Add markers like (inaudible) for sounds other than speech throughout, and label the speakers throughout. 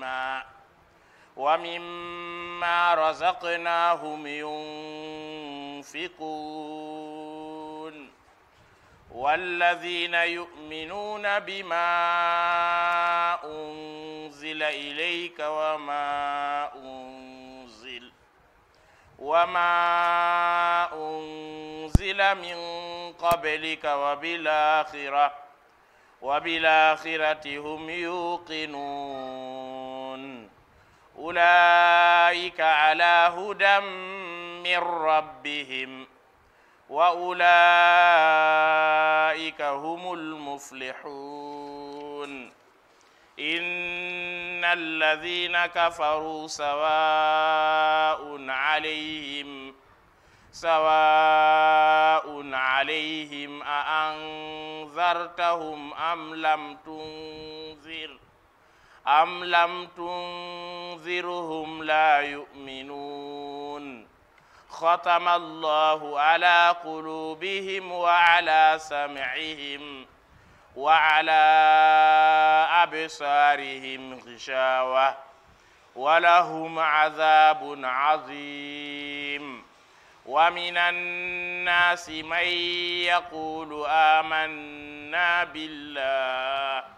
Speaker 1: ماء ومما رزقناهم ينفقون والذين يؤمنون بما أنزل إليك وما أنزل وما أنزل من قبلك وبالآخرة وبالآخرة هم يوقنون أولئك على هدى من ربهم وأولئك هم المفلحون إن الذين كفروا سواء عليهم سواء عليهم أأنذرتهم أم لم تنذر ۖ أم لم تنذرهم لا يؤمنون ختم الله على قلوبهم وعلى سمعهم وعلى أبصارهم غشاوة ولهم عذاب عظيم ومن الناس من يقول آمنا بالله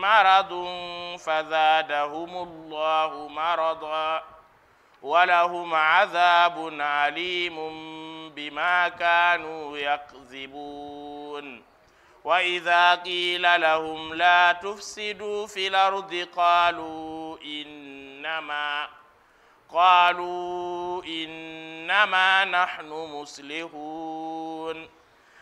Speaker 1: مرض فزادهم الله مرضا ولهم عذاب عليم بما كانوا يكذبون وإذا قيل لهم لا تفسدوا في الأرض قالوا إنما قالوا إنما نحن مصلحون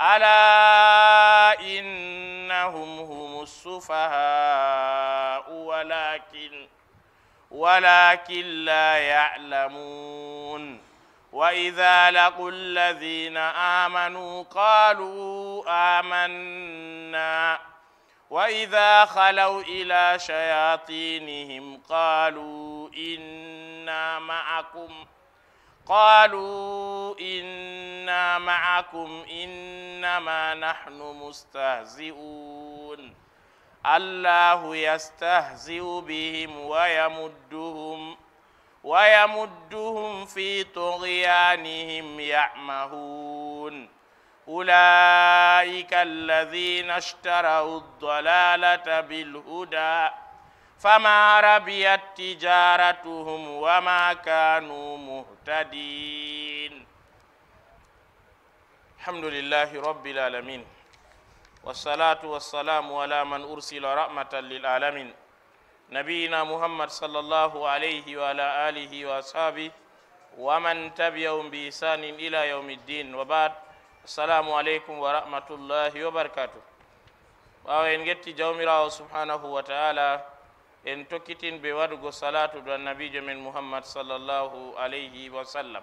Speaker 1: ألا إنهم هم السفهاء ولكن ولكن لا يعلمون وإذا لقوا الذين آمنوا قالوا آمنا وإذا خلوا إلى شياطينهم قالوا إنا معكم ۖ قالوا إنا معكم إنما نحن مستهزئون الله يستهزئ بهم ويمدهم ويمدهم في طغيانهم يعمهون أولئك الذين اشتروا الضلالة بالهدى فما ربيت تجارتهم وما كانوا مهتدين الحمد لله رب العالمين والصلاة والسلام على من أرسل رحمة للعالمين نبينا محمد صلى الله عليه وعلى آله وأصحابه ومن تبعهم بإحسان إلى يوم الدين وبعد السلام عليكم ورحمة الله وبركاته وأن جت جومرا سبحانه وتعالى en tokkitin ɓe waɗugo salatu do annabijo men mouhammad sallllahu alayhi wa sallam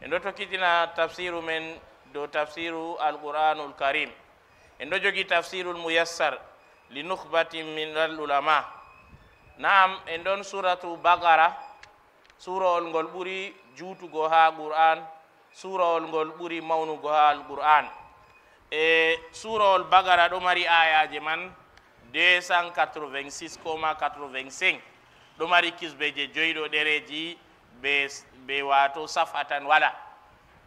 Speaker 1: en ɗo tokkitina tafsiru men dow tafsiru alqur'anul karim en ɗo jogi tafsirul muyassar li nuhbatin min alulama naam en ɗon suratu bagara surowol ngol ɓuri juutugo ha qur'an surowol ngol ɓuri mawnugo ha alqur'an e surowol bagara ɗo mari ayaje man 286 coma 85 ɗum ari kisbe je joyiɗo ɗereji be be wato safa tan wala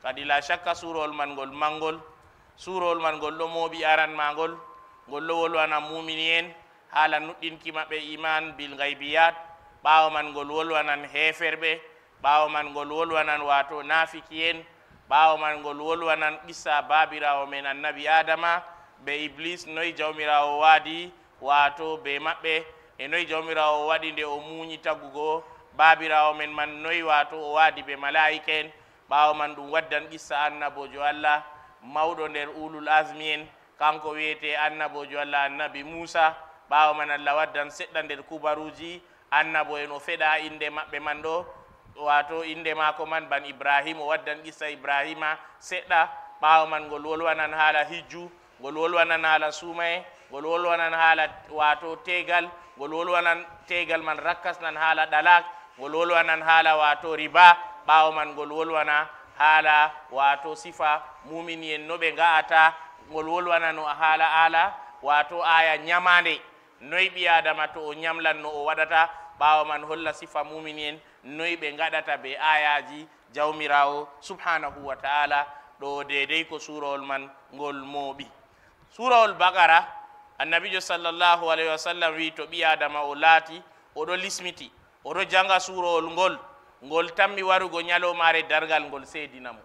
Speaker 1: kadi la chaque surowol man gol manngol surowol man gol ɗo mooɓi aran magol gol ɗo wolwana mumini en haala nuɗɗinki maɓɓe iman bil gaybiyat ɓawo man gol wolwanan heferɓe ɓawo man gol wolwanan wato nafiki en ɓawo man gol wolwanan ɓissa babirawo men annabi adama be iblis noyi jawmirawo waadi wato be maɓɓe e noyi jawmirawo waɗi nde o muñi taggugo babirawo men man noyi wato o waadi ɓe malaika en ɓawo man ɗum waddan qissa annabojo allah mawɗo nder ulul asmi en kanko wiyete annabojo allah annabi moussa ɓawo man allah waddan seɗɗa nder kubaruji annabo en o feɗa inde maɓɓe man ɗo wato inde mako man ban ibrahima o waddan qissa ibrahima seɗɗa ɓawo man ngol wolwanan haala hijju ngol wolwanan haala suma e gol wol wonan haala wato tegal gol wol wonan tegal man rakkas nan haala ɗalak gol wol wonan haala wato riba ɓawo man gol wol wona haala wato sifa mumin yen no ɓe ga'ata gol wol wona no haala ala wato aya ñamande noyi ɓi adama to o ñamlan no o waɗata ɓawo man holla sifa mumin en noyi ɓe gaɗata be ayaji jawmirawo subhanahu wa taala ɗo dedey ko surawol man ngol moɓi surawol bakara annabijo sallllahu alayhi wa sallam wi to ɓi adama o laati oɗo lismiti oɗo janga surowol ngol ngol tanmi warugo ñalomare dargal ngol seedina mo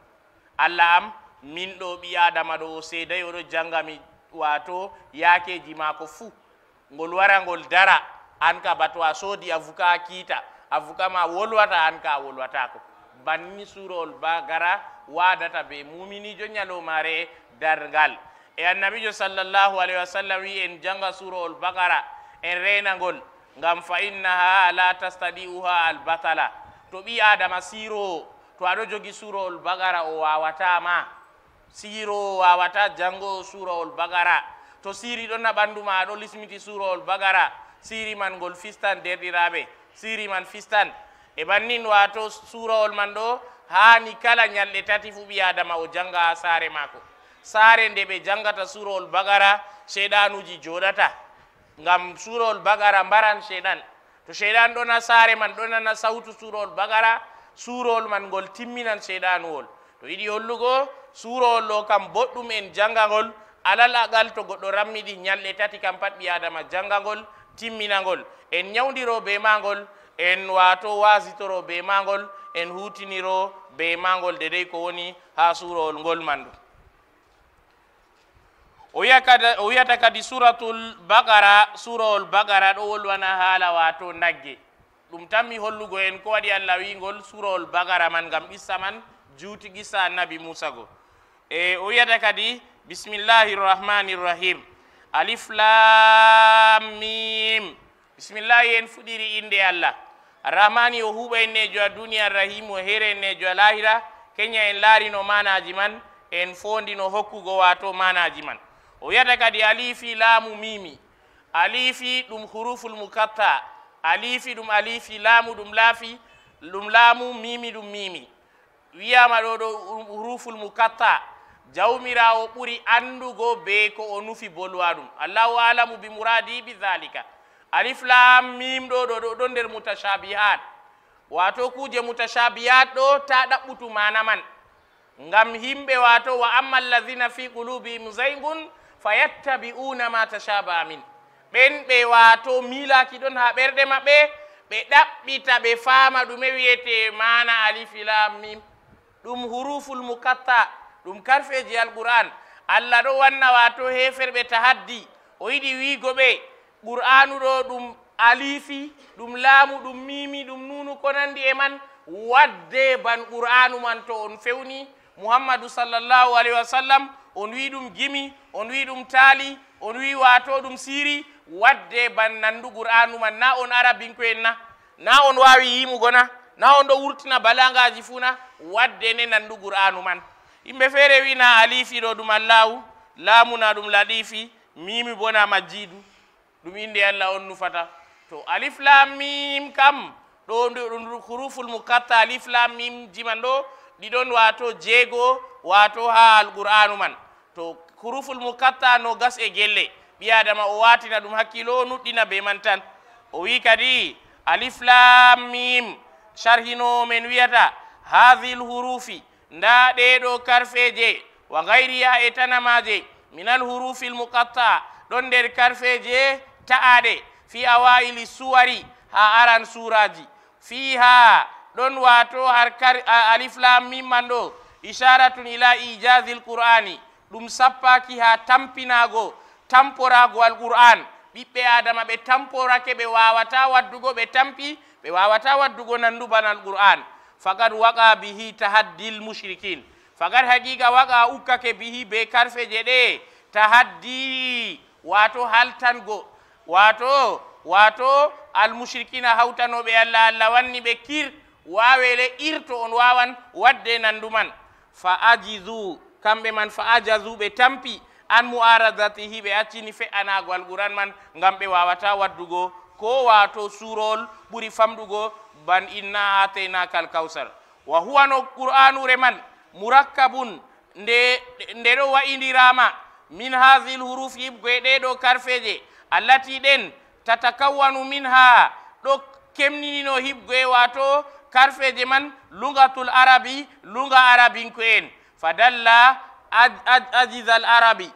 Speaker 1: allah am min ɗo ɓi adama ɗo o seedayi oɗo jangami wato yakeji maako fuu ngol wara ngol dara an ka bato a soodi avuka kiita avuka ma wolwata an ka a wolwatako banni surowol ba gara wadata be muminijo ñalomare dargal e annabijo sallllahu alayhi wa sallam wi en janga surowol bakara en renagol ngam fa innaha la tastadi'uha albatala to ɓi adama sirowo to aɗo jogi surowol bagara o wawatama sirowo wawata jango surowol bagara to siri ɗon na ɓandu ma aɗo lismiti surowol bagara siri man gol fistan derɗiraɓe siri man fistan e bannin wato surowol man ɗo hani kala ñalɗe tati fu ɓi adama o janga ha mako saare nde ɓe jangata surowol bagara sheyɗanuji joɗata ngam surowol bagara mbaran sheyɗan to sheyɗan ɗona saare man ɗonana sawtu surowol bagara surowol man ngol timminan sheyɗanuwol to yiɗi hollugo surowol ɗo kam boɗɗum en jangagol alal agal to goɗɗo rammiɗi ñalɗe tati kam pat ɓi adama jangagol timminagol en ñawdiro be magol en wato wasitoro be magol en hutiniro be magol de dey ko woni ha surowol ngol mandu o wiyata kadi suratul bagara surawol bagara ɗo wolwana haala wato nagge ɗum tanmi hollugo en ko waɗi allah wigol surawol bagara man gam ɓissa man juuti ɓissa annabi moussa go e o wiyata kadi bismillahi rrahmani rrahim aliflamim bismillahi en fuɗiri inde allah arrahmani o huuɓa ennejo a duniya rrahim o here ennejo a lahira keña en laarino manaji man en fondino hokkugo wato manaji man o wiyata kadi alifi laamu mimi alifi ɗum huruful mukatta alifi ɗum alifi laamu ɗum laafi ɗum laamu mimi ɗum mimi wiyama ɗo ɗo huruful mukatta jawmirawo ɓuri andugo be ko o nufi bolwa ɗum allahu alamu bi muradi bi dhalika alif lam mim ɗo ɗo ɗo ɗo nder mutashabihat wato kuje mutashabihat ɗo ta ɗaɓɓutu mana man ngam himɓe wato wa amma allazina fi qulubihim zaygun fayattabi'una ma tashaba min ɓen ɓe wato milaki ɗon ha ɓerɗe maɓɓe ɓe ɗaɓɓita ɓe fama ɗume wiyete mana alifilammim ɗum huruful mukatta ɗum karfeji alqur'an allah ɗo wanna wato heferɓe tahaddi o yiɗi wigoɓe qur'anu ɗo ɗum alifi ɗum laamu ɗum mimi ɗum nunu ko nandi e man wadde ban qur'anu man to on fewni muhammadou sallllahu alayhi wa sallam on wi ɗum gimi on wi ɗum taali on wi wato ɗum siri wadde ban nanndu qur'anu man na on arabinko en na na on wawi yimugo na na on ɗo wurtina balangaji fuu na wadde ne nanndu qur'anu man yimɓe feere wi na alifiɗo ɗum allahu laamuna ɗum laɗifi mimi bona majjiɗum ɗum inde allah on nufata to aliflam mim kam ɗo hurufol mukatta aliflam mim jiman ɗo ɗiɗon wato jeego wato ha alqur'anu man to kuruful mukatta gas e gelle bi adama o watina ɗum hakkilo o nuɗɗina be man tan o wi kadi mim sharhino men wiata hadhil hurufi nda do karfeje wa gayriha e tanamaje minal hurufil mukatta don der karfeje taade fi awaili suwari ha aran suraji fiha don wato har lam mim mando isharatun ila ijazil qur'ani ɗum sappaki ha tampinago tamporago al qur'an ɓiɓɓe adama ɓe tamporake ɓe wawata waddugo ɓe tampi ɓe wawata waddugo nandu bana al qur'an fagat waqa bihi tahaddi l mushrikin fagat haqiqa waqa ukkake bihi be karfe je ɗe tahaddi wato haltango wato wato almushrikina hawtanoɓe allah allah wanni ɓe kir wawele irto on wawan wadde nandu man fa ajidu kamɓe man fa ajazuɓe tampi an moaradatihi ɓe accini feanagol ɓuran man gam ɓe wawata waddugo ko wato surol ɓuri famɗugo ban inna ataynakal kausar wa huwano qur'anure man murakkabun nde nde ɗo wayidirama min hahil hurufi goe ɗeɗo karfeje allati ɗen tatakawwanu min ha ɗo kemninino hibgoe wato karfeje man lugatul arabi luga arabinko en fa dalla aziz al arabi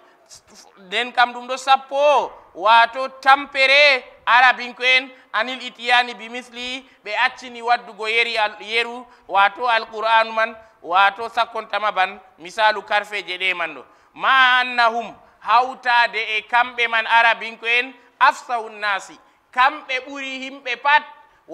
Speaker 1: nden kam ɗum ɗo sappo wato tampere arabinko en anil itiyani bi misli ɓe accini waddugo yeri yeru wato alqur'anu man wato sakkontama ban misalu karfeje ɗe man ɗo ma annahum hawtade e kamɓe man arabinko en afsahu nnasi kamɓe ɓuri himɓe pat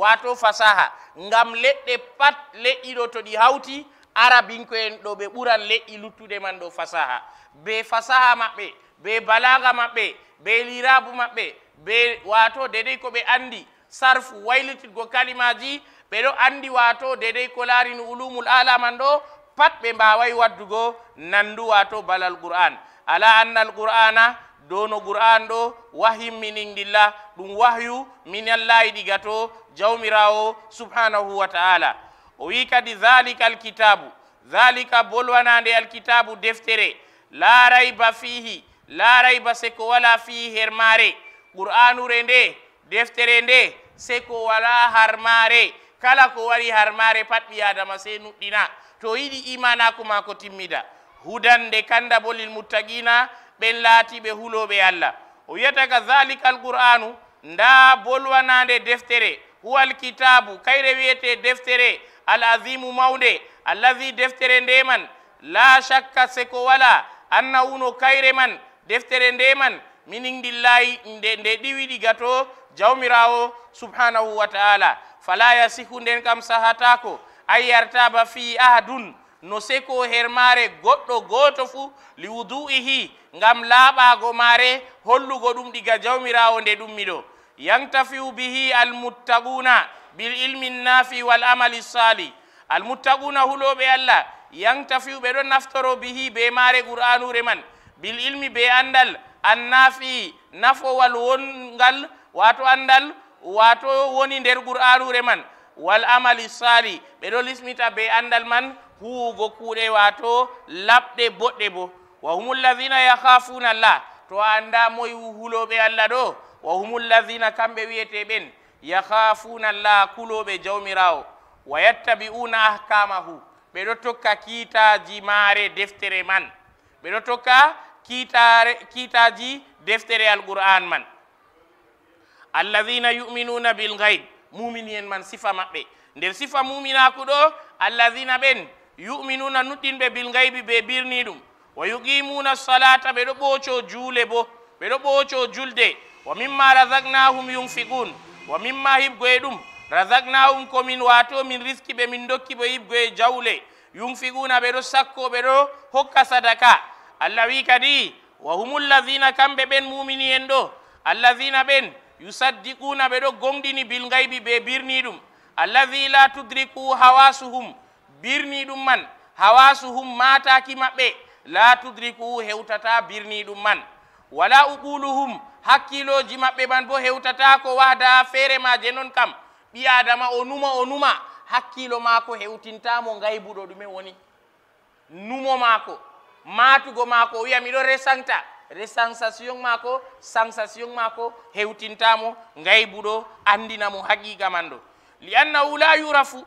Speaker 1: wato fasaha ngam leɗɗe pat leɗɗiɗo to ɗi hawti arabinko en ɗo ɓe ɓuran leƴƴi luttude man ɗo fasaha be fasaha maɓɓe be balaga maɓɓe be lirabu maɓɓe be wato dedey ko ɓe andi sarfu waylitigo kalimaji ɓeɗo andi wato dedey ko laarino ulumul ala man ɗo pat ɓe mbaway waddugo nandu wato balal qur'an ala anna al qur'ana dono qur'an ɗo wahim min indillah ɗum wahyu minallahi ɗigato jawmirawo subhanahu wa taala o wi kadi dhalika alkitabu dhalika bolwanande alkitabu deftere la rayba fihi la rayba seko wala fihi hermare qur'anure nde deftere nde seko wala harmare kala ko wari harmare patɓi adama sey nuɗɗina to yiɗi imanako ma ko timmida hudan nde kanda bolil muttaqina ɓen laatiɓe huloɓe allah o wiyata ka dhalika alqur'anu nda bolwanande deftere huwa alkitabu kayre wiyete deftere al azimu mawde allahi deftere nde man la chakka se ko wala annahuno kayre man deftere nde man minindillahi nde nde ɗiwiɗi gato jawmirawo subhanahu wa taala fala yasihu nden kam sahatako ay yartaba fi ahadun no seko hermare goɗɗo goto fuu li wudu'ihi ngam laaɓago maare hollugo ɗum ɗiga jawmirawo nde ɗummiɗo yantafiu bihi almuttaquna bililmi nafi wal amali sali almuttaquna huloɓe allah yantafiu ɓe ɗo naftoro bihi be mare qur'anure man bililmi be andal annafi nafowal wongal wato andal wato woni nder qur'anure man wal amali sali ɓe ɗo lismita be andal man huugo kuuɗe wato laɓɗe boɗɗe bo wa hum llahina yahafuna allah to a anda moye huloɓe allah ɗo wa hum llahina kamɓe wiyete ɓen yahafuna llah kuloɓe jawmirawo wa yattabi'una ahkamahu ɓeɗo tokka kiitaji maare deftere man ɓeɗo tokka kiitaji deftere alqur'an man alladina yuminuna bilgayb mumini en man sifa maɓɓe nder sifa muminaku ɗo alladina ɓen yuminuna nuɗɗinɓe bilgaybi be birni ɗum wa yuqimuna salata ɓeɗo ɓooco juule bo ɓeɗo ɓooco julde wa mimma razaknahum yunfiqun wa mimma hibgoye ɗum razakna um komin wato min riski ɓe min dokki ɓe hibgoye jawle yumfiguna ɓeɗo sakko ɓeɗo hokka sadaka allah wi kadi wa humullahina kamɓe ɓen mumini en ɗo allahina ɓen yusaddiquna ɓeɗo gongɗini bil gaybi ɓe birni ɗum allahi la tudriku hawasuhum birni ɗum man hawasuhum mataki maɓɓe la tudriku hewtata birni ɗum man wala uquluhum hakkiloji maɓɓe man bo hewtata ko wada feere maje noon kam ɓi adama o numa o numa hakkilo maako hewtintamo gaybuɗo ɗumen woni numo maako matugo maako o wiya miɗo resanta resensation maako sensation maako hewtintamo gaybuɗo andinamo haqiqa man ɗo li annahu la yurafu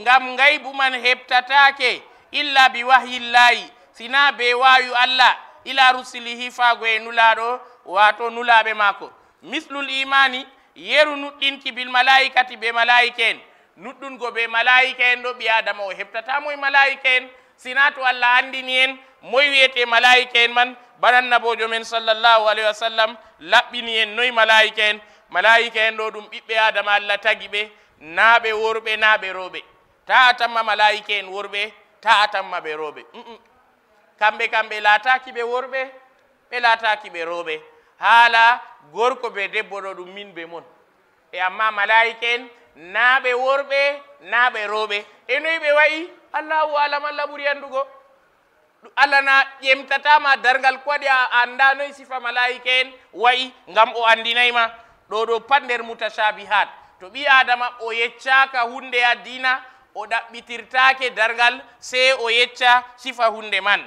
Speaker 1: ngam gaybu man heɓtatake illa bi wahyillahi sina be wawi allah ila rusilihi faago e nulaɗo wato nulaɓe maako mislul imani yeru nuɗɗinki bil malaikati be malaika en nuɗɗungo be malaika en ɗo ɓi adama o heɓtatamoe malaika en sina to allah andini en moy wiyete malaika en man banannabojo men sallllahu alayhi wa sallam laɓɓini en noye malaika en malaika en ɗo ɗum ɓiɓɓe adama allah tagui ɓe naɓe worɓe naɓe rewɓe ta a tamma malaika en worɓe ta a tamma ɓe rewɓe kamɓe kamɓe lataki ɓe worɓe ɓe lataki ɓe rewɓe haala gorko ɓe debbo ɗo ɗum min ɓe moon e amma malayika en naa ɓe worɓe naa ɓe rooɓe e noyi ɓe wayi allahu alam allah ɓuri anndugo allah na ƴemtatama dargal ko waɗi a annda noyi sifa malayika en wayi ngam o anndinayma ɗo ɗo pat nder mutachabihat to ɓi adama o yeccaka hunde a dina o ɗaɓɓitirtake dargal sey o yecca sifa hunde man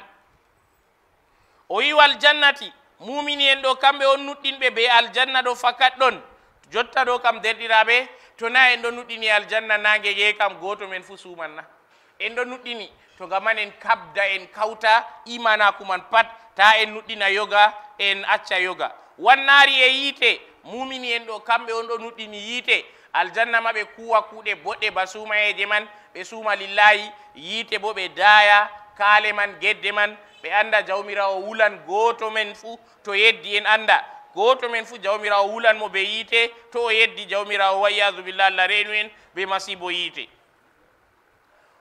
Speaker 1: o yiwal jannati mumini en ɗo kamɓe on nuɗɗinɓe be aljanna ɗo fakat ɗon jotta ɗo kam derɗiraɓe to na en ɗo nuɗɗini aljanna nage ye kam goto men fo sumanna en ɗo nuɗɗini to gaman en kabda en kawta imanaku man pat ta en nuɗɗina yoga en acca yoga wannari e yiite mumini en ɗo kamɓe on ɗo nuɗɗini yiite aljanna maɓe kuwa kuuɗe boɗɗe ba sumayeje man ɓe suuma lillahi yiite bo ɓe daya kaale man gedde man ɓe annda jawmirawo wulan gooto men fuu to yeddi en annda gooto men fuu jawmirawo wulan mo ɓe yiite to o yeddi jawmirawo wayyadu billah la reenu en ɓe masibo yiite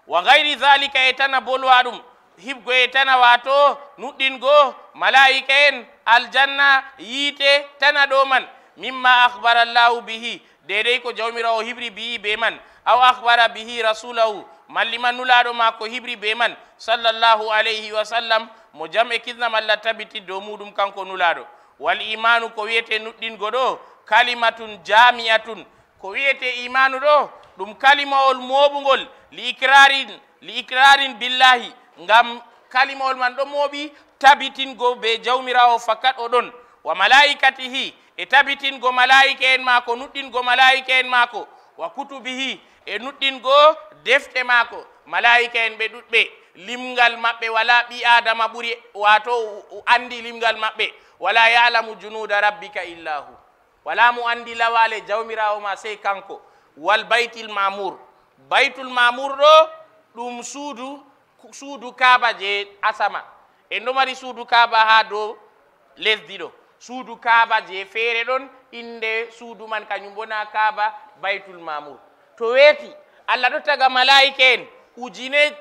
Speaker 1: wa gayri dalika e tana bolwa ɗum hibgo e tana wato nuɗɗingo malaika en aljanna yiite tana ɗo man mimma ahbara llahu bihi deydey ko jawmirawo hibri biyi be man aw ahbara bihi rasulahu mallima nulaɗo ma ko hibri be man sallllahu alayhi wa sallam mo jam e kisnam allah tabiti dow muɗum kanko nulaɗo wal imanu ko wiyete nuɗɗingo ɗo kalimatun jamiatun ko wiyete imanu ɗo ɗum kalimawol moɓugol liicrarin li icrarin billahi ngam kalimawol man ɗo moɓi tabitingo be jawmirawo fakat oɗon wa malaikatihi e tabitingo malayika en maako nuɗɗingo malayika en maako wa kutubihi e nuɗɗingo defte maako malayika en ɓe ɗuɗɓe limgal maɓɓe wala ɓi adama ɓuri wato andi limgal maɓɓe wala yalamu junuda rabbika illa hu wala mo andi lawale jawmirawo ma sey kanko wal baytul mamour baytul mamour ɗo ɗum suudu suudu kaaba je asama e ndomari suudu kaaba ha dow lesdi ɗo suudu kaaba je feere ɗon innde suudu man kañum bona kaaba baytul mamour to weeti allah ɗo taga malayika en ujine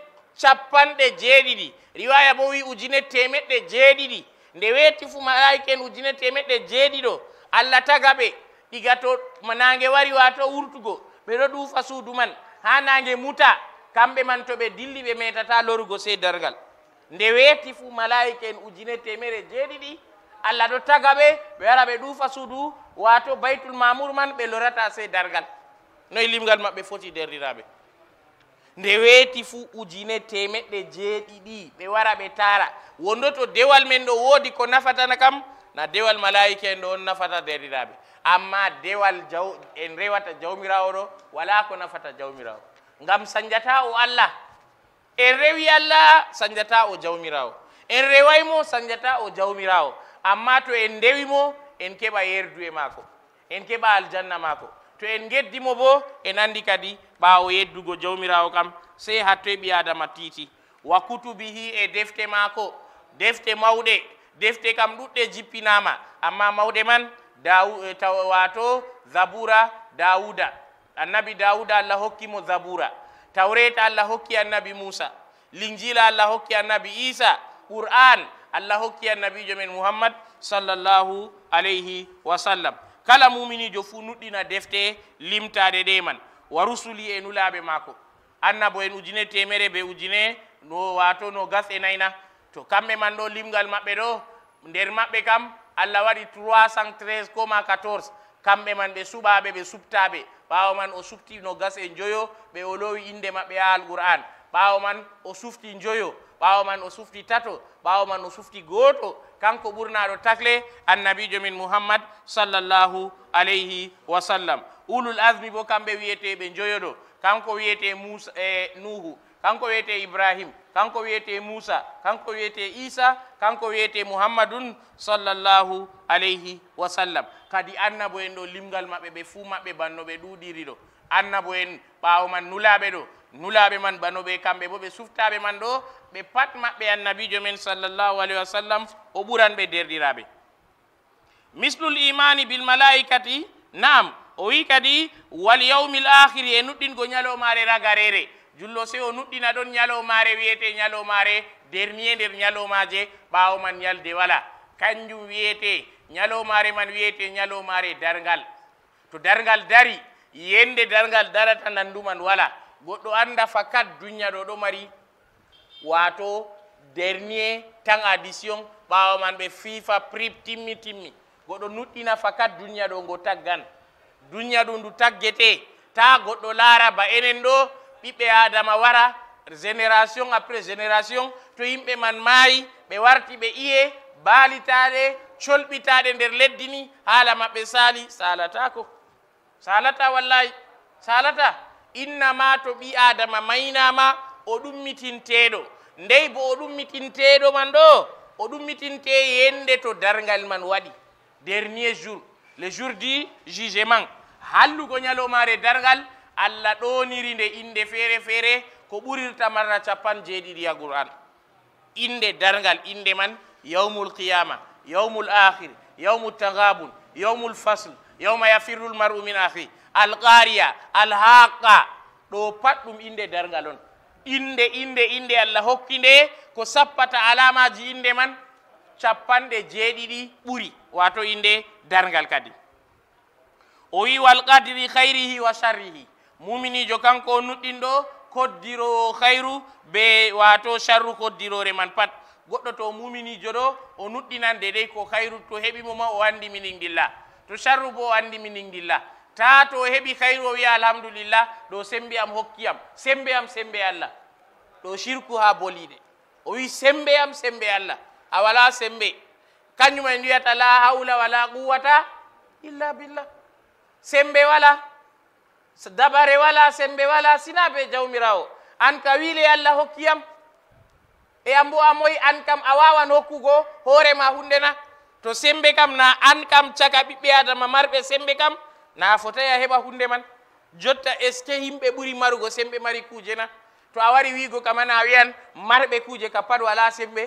Speaker 1: capanɗe jeeɗiɗi riwaya bo wi ujine temeɗɗe jeeɗiɗi nde weeti fu malayika en ujine temeɗɗe jeeɗiɗo allah taga ɓe ɗiga to nange wari wato wurtugo ɓe ɗo ɗuufa suudu man ha nange muta kamɓe man to ɓe dilli ɓe metata lorugo sey dargal nde weeti fu malayika en ujine temere jeeɗiɗi allah ɗo taga ɓe ɓe wara ɓe ɗuufa suudu waato baytul mamour man ɓe lorata sey dargal noye limgal maɓɓe foti derdiraaɓe nde weeti fuu ujine temeɗɗe jeeɗiɗi ɓe wara ɓe taara wonno to dewal men ɗo woodi ko nafatana kam na dewal malayika en ɗo on nafata derdiraaɓe amma dewal jaw en rewata jawmirawo ɗo wala ko nafata jawmirawo ngam sañjata o allah en rewi allah sañjata o jawmirawo en rewaymo sañjata o jawmirawo amma to en ndewimo en keɓa yerdu e maako en keɓa aljanna maako to en geddimo bo en andi kadi ɓawo yeddugo jawmirawo kam sey hattoye ɓi adama tiiti wa kutubihi e defte maako defte mawɗe defte kam ɗuɗɗe jippinama amma mawɗe man e wato zabura dawuda annabi dawuda allah hokkimo zabura tawreta allah hokki annabi musa linjila allah hokki annabi isa qur'an allah hokki annabijo men muhammad sallllahu alayhi wa sallam kala muminijo fuu nuɗɗina defte limtade ɗe man wa rusuli e nulaɓe maako annabo en ujine temere be ujine no wato no gas e nayna to kamɓe man ɗo limgal maɓɓe ɗo nder maɓɓe kam allah waɗi 313 koma 14 kamɓe man ɓe suɓaɓe ɓe suɓtaɓe ɓawo man o sufti no gas e joyo ɓe o lowi inde maɓɓe ha al qur'an ɓawo man o sufti joyo ɓaawo man o sufti tato ɓaawo man o sufti gooto kanko ɓurnaaɗo takle annabiijo min muhammad sallllahu alayhi wa sallam ulul asmi bo kamɓe wiyeteɓe joyoɗo kanko wiyete musa e nuhu kanko wiyete ibrahim kanko wiyete muusa kanko wiyete isa kanko wiyete muhammadun sallllahu alayhi wa sallam kadi annabo en ɗo limgal maɓɓe ɓe fuu maɓɓe banno ɓe ɗuuɗiri ɗo annabo en ɓaawo man nulaaɓe ɗo nulaaɓe man bano ɓe kamɓe bo ɓe suftaaɓe man ɗo ɓe pat maɓɓe annabijo men sallllahu alayhi wa sallam o ɓuran ɓe derɗiraaɓe mislul imani bil malaikati naam o wii kadi wal yawmil akhiri e nuɗɗingo ñaloomaare ragareere jullo se o nuɗɗina ɗon ñaloomaare wiyete ñaloomaare dernier nder ñaloomaaje ɓaawo man ñalde wala kanjum wiyete ñaloomaare man wiyete ñaloomaare dargal to dargal dari yende dalgal darata nanduman wala goɗɗo anda fakat duniya ɗo ɗo mari wato dernier tan addition ɓawa man ɓe fifa prip timmi timmi goɗɗo nuɗɗina fakat duniya ɗo ngo taggan duniya ɗum ndu taggete ta goɗɗo laara ba enen ɗo ɓiɓɓe adama wara génération après génération to yimɓe man maayi ɓe warti ɓe iye baalitaɗe colɓitaɗe nder leddi ni haala maɓɓe saali salatako salata wallayi salata innama to ɓi adama maynama o ɗummitinteɗo ndey bo o ɗummitinteɗo man ɗo o ɗummitinte yende to dargal man waɗi dernier jour le jour di jugement hallugo ñalomare dargal allah ɗoniri nde inde feere feere ko ɓurirta marna capan jeeɗiɗi ya qouran inde dargal inde man yawmul qiyama yawmul akhir yawmu tagabun yawmul fasle yawma yafirru l mar'u min ahi alqariya alhaqa ɗo pat ɗum inde dargal on inde inde inde allah hokki nde ko sappata alamaji inde man capanɗe jeeɗiɗi ɓuri wato inde dargal kadi o wi walqadri hayrihi wa sharrihi muminijo kanko o nuɗɗin ɗo koddirowo hayru be wato sharru koddirore man pat goɗɗo to muminijo ɗo o nuɗɗinan dedey ko hayru to heɓimo ma o andi minin dilla to charru bo andi mi ningdilla ta to heɓi hayru o wiya alhamdulillah ɗo sembe am hokki am sembe am sembe allah ɗo shirku ha boliɗe o wi sembe am sembe allah a wala sembe kañuma en wiyata la hawla wala quwata illa billah sembe wala dabare wala sembe wala sina be jawmirawo an ka wiile allah hokki am e ambo a moyi an kam a wawan hokkugo hoorema hundena to sembe kam na an kam caka ɓiɓɓe adama marɓe sembe kam na fotayi a heɓa hunde man jotta est ce que yimɓe ɓuri marugo sembe mari kuuje na to a wari wiigo kamana a wiyan marɓe kuuje ka pat wala sembe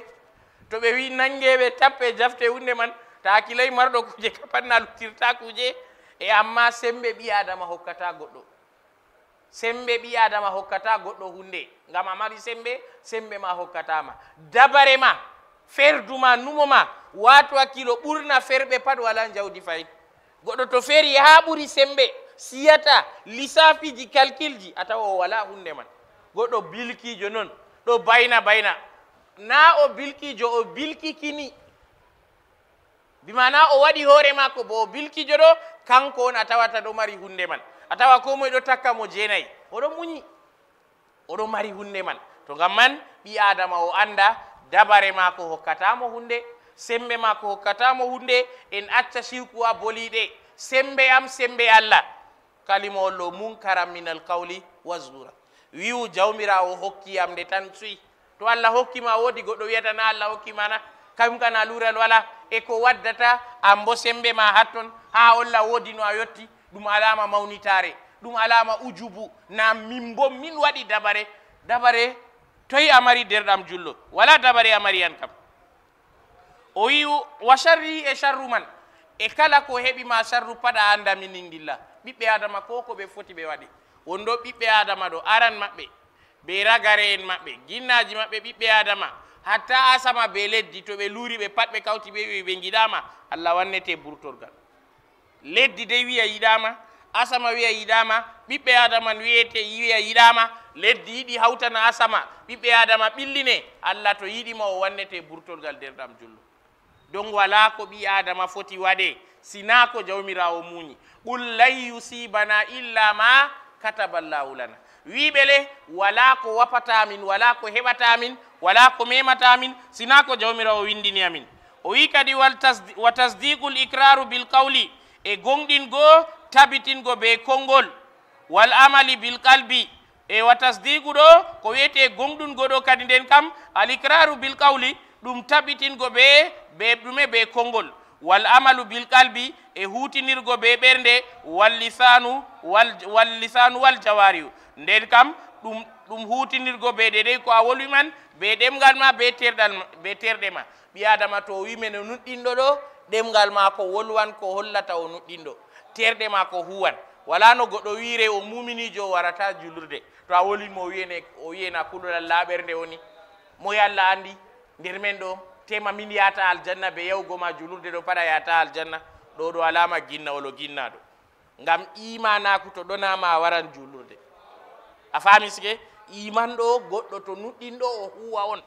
Speaker 1: to ɓe wi nangeɓe tappe jafte hunde man ta hakkilayi marɗo kuuje ka pat na luttirta kuuje e amma sembe ɓi adama hokkata goɗɗo sembe ɓi adama hokkata goɗɗo hunde ngam a mari sembe sembe ma hokkatama dabare ma ferdu ma numo ma wato hakkilo ɓurna ferɓe pat wala jawdi fayi goɗɗo to feeri ha ɓuri semɓe siyata lissafiji calcule ji a tawa o wala hunde man goɗɗo bilkijo noon ɗo bayna bayna na o bilkijo o bilkikini bimana o waɗi hoore mako bo o bilkijo ɗo kanko on a tawata ɗo mari hunde man a tawa ko moye ɗo takka mo jeenayi oɗo muñi oɗo mari hunde man to gam man ɓi adama o anda dabare ma ko hokkatamo hunde sembe ma ko hokkatamo hunde en acca sirku a boliɗe sembe am sembe allah kalimollo munkaram minal kawli wasgura wiwu jawmirawo hokkiyam nde tan suyi to allah hokkima wodi goɗɗo wiyatana allah hokkimana kayum kana lural wala e ko waddata ambo sembe ma hatton ha olla wodi no a yotti ɗum alama mawnitare ɗum alama ujubu na min bo min waɗi dabare dabare toyi amari derɗam jullo wala dabari amari yan kam o wi wa sarri e sarru man e kala ko heɓima sarru paɗa andamining ndilla ɓiɓɓe adama ko ko ɓe foti ɓe waɗi wonɗo ɓiɓɓe adama ɗo aran maɓɓe be ragare en maɓɓe ginnaji maɓɓe ɓiɓɓe adama hatta asama be leddi to ɓe luuri ɓe patɓe kawti ɓe wi ɓe giɗama allah wannete burtorgal leddi de wiya yiɗama asama wiya yiɗama ɓiɓɓe adaman wiyete wiya yiɗama leddi yiɗi hawtana asama ɓiɓɓe adama ɓilline allah to yiɗima o wannete burtolgal nderɗam jullo donc wala ko ɓi adama foti waɗe sina ko jawmirawo muñi ɓul lan yusibana illa ma kataba llahu lana wiɓe le wala ko wapatamin wala ko heɓatamin wala ko mematamin sina ko jawmirawo windini amin o wi kadi wa tasdiqu l icraru bilqawli e gonɗingo tabitingo be konngol wal amali bilqalbi ewa tasdigu ɗo ko wiyete gonɗungo ɗo kadi nden kam alicraru bil qawli ɗum tabitingo ɓe ɓe ɗume ɓe kongol wal amalu bil qalbi e hutinirgo ɓe ɓernde wallisanu wal lisanu wal jawariu nden kam ɗum ɗum hutinirgo ɓe ɗeɗey ko a wolwi man ɓe ɗemgal ma ɓe terɗal ɓe terɗe ma ɓiyadama to wimene nuɗɗinɗo ɗo ɗemgal ma ko wolwan ko hollata o nuɗɗinɗo terɗe ma ko huwan wala no goɗɗo wiire o muminijo o warata julurde to a wolinmo wiyene o wiyena kulolal laaɓer nde woni moye allah andi nder men ɗo tema min yata aljanna be yawgo ma julurde ɗo paɗa yata aljanna ɗo ɗo alama ginnawolo ginnaɗo ngam imanaku to ɗonama a waran julurde a fami sike iman ɗo goɗɗo to nuɗɗin ɗo o huwa on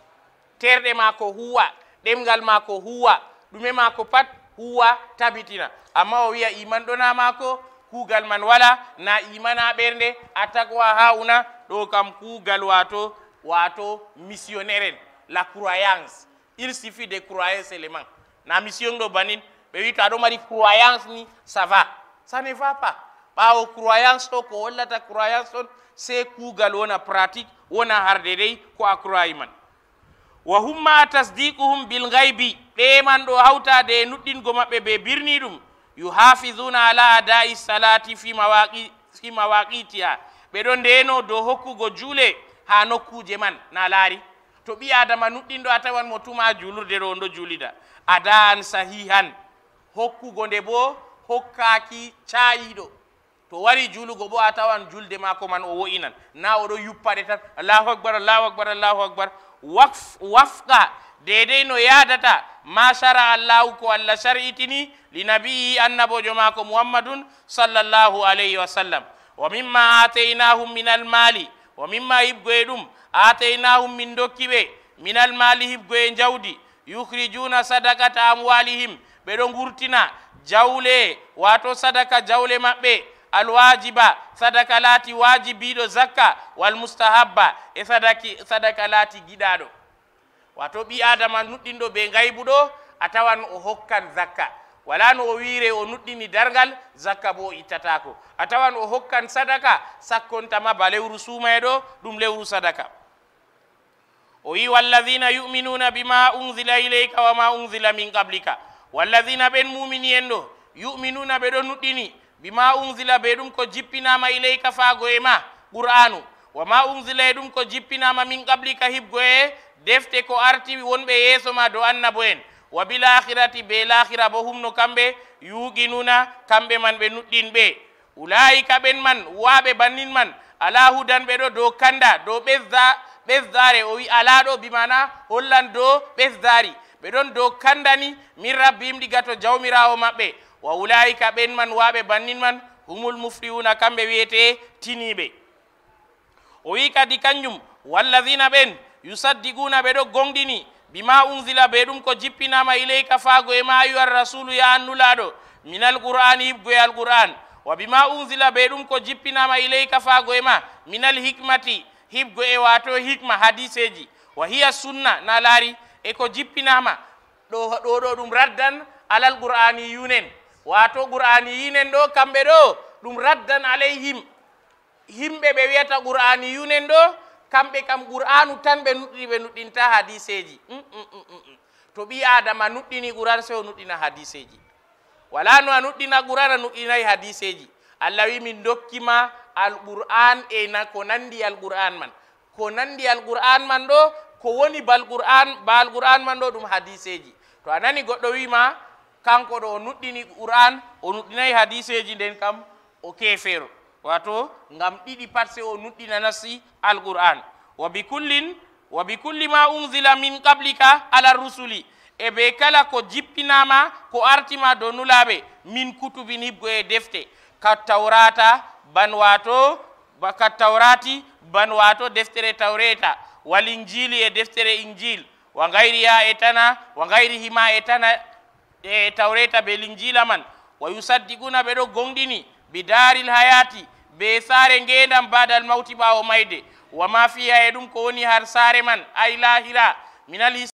Speaker 1: terɗe ma ko huwa ɗemgal ma ko huwa ɗume ma ko pat huwa tabitina amma o wiya iman ɗonamako kuugal man wala na imana ɓernde a tagwa ha una ɗo kam kuugal wato wato missionnaire en la croyance il suffit de croyance élément na mission ɗo banin ɓe wi to aɗo mari croyance ni ça va ça ne va pas ɓawo croyance ɗo ko hollata croyance ɗon se kuugal wona pratique wona harde dey ko a croyi man wa humma tasdiquhum bil gaybi ɓeman ɗo hawtade e nuɗɗingo maɓɓe ɓe birni ɗum yuhafiduna ala adai salati fi mawaqitiha ɓe ɗo ndeno dow hokkugo juule ha nokkuje man na laari to ɓi adama nuɗɗinɗo a tawan mo tuma julurde ɗo on ɗo juulida adaan sahihan hokkugo nde bo hokkaki cayiɗo to wari juulugo bo a tawan julde maako man o wo'inan na oɗo yuppaɗe tan allahu akbar allahu akbar allahu akbar wafqa deidei no yadata ma sara allahu ko allah sar'itini li nabiyi annabojo mako muhammadun sallllahu alayhi wa sallam wa mimma ataynahum min almali wa mimma hibgoye ɗum ataynahum min dokkiɓe min almali hibgoye jawdi yukrijuna sadakata amwalihim ɓeɗo gurtina jawle wato sadaka jawle maɓɓe alwajiba sadaka laati wajibiɗo zakka walmustahabba e sadaki sadaka laati giɗaɗo wato ɓi adama nuɗɗinɗo ɓe gaybu ɗo a tawan o hokkan zakka wala no o wiire o nuɗɗini dargal zakka bo o ittatako a tawan o hokkan sadaka sakkontama ba lewru suumaye ɗo ɗum lewru sadaka o wi wallahina yuminuna bima unzila ileyka wama unzila min qablika wallahina ɓen mumini en ɗo yuminuna ɓe ɗo nuɗɗini bima unzila ɓe ɗum ko jippinama ileyka faagoye ma qur'anu wama unzila e ɗum ko jippinama min qabli ka hibgoye defte ko arti wonɓe yeesoma do annabo en wa bilahirati be lahira bo humno kamɓe yuuqinuna kamɓe man ɓe nuɗɗinɓe ulayika ɓen man waɓe bannin man ala hudanɓe ɗo dow kanda dow ɓesda ɓesdare o wi ala ɗo bimana hollan dow ɓesdari ɓe ɗon dow kandani min rabbim ɗiga to jawmirawo maɓɓe wa ulayika ɓen man waɓe bannin man humul mufriuna kamɓe wiyete tiniɓe o wi kadi kanjum wallahina ɓen yusaddiguna ɓe ɗo gongɗini bima unzila be ɗum ko jippinama ileyka faago e ma yu arrasulu ya annulaɗo minal qur'an yibgoye al qur'an wa bima unzila be ɗum ko jippinama ileyka faago e ma minal hikmati hibgo e wato hikma hadice ji wa hiya sunna na laari eko jippinama ɗo ɗo ɗo ɗum raddan alal qur'ani yunen wato qur'ani yinen ɗo kamɓe ɗo ɗum raddan alayhim himɓe ɓe wiyata qur'ani yunen ɗo kamɓe kam qur'anu tan ɓe nuɗɗini ɓe nuɗɗinta hadiseji mm, mm, mm, to ɓi adama nuɗɗini qur'an sey o nuɗɗina hadiseji wala no a nuɗɗina qur'an a nuɗɗinayi hadiseji allah wi min dokkima alqur'an ena ko nandi alqur'an man ko nandi alqur'an man ɗo ko woni balqur'an balqur'an man ɗo ɗum hadiseji to a nani goɗɗo wima kanko ɗo o nuɗɗini qur'an o nuɗɗinayi hadiseji nden kam o keefeero wato ngam ɗiɗi pat se o nasi alqur'an wa bi kullin wa bi kulli ma unzila min qablika ala rusuli e be kala ko jippinama ko artima do nulaɓe min kutubini e defte ka tawrata ban wato ka tawrati ban wato deftere tawreta wal injili e deftere injil wa gayriha e tana wa hima e tana e tawreta be linjila man wa yusaddiquna ɓeɗo gonɗini bidaril hayati be saare ngendam badal mawti ɓawo mayde wama fiya e ɗum ko woni har saare man aylahira minal hisa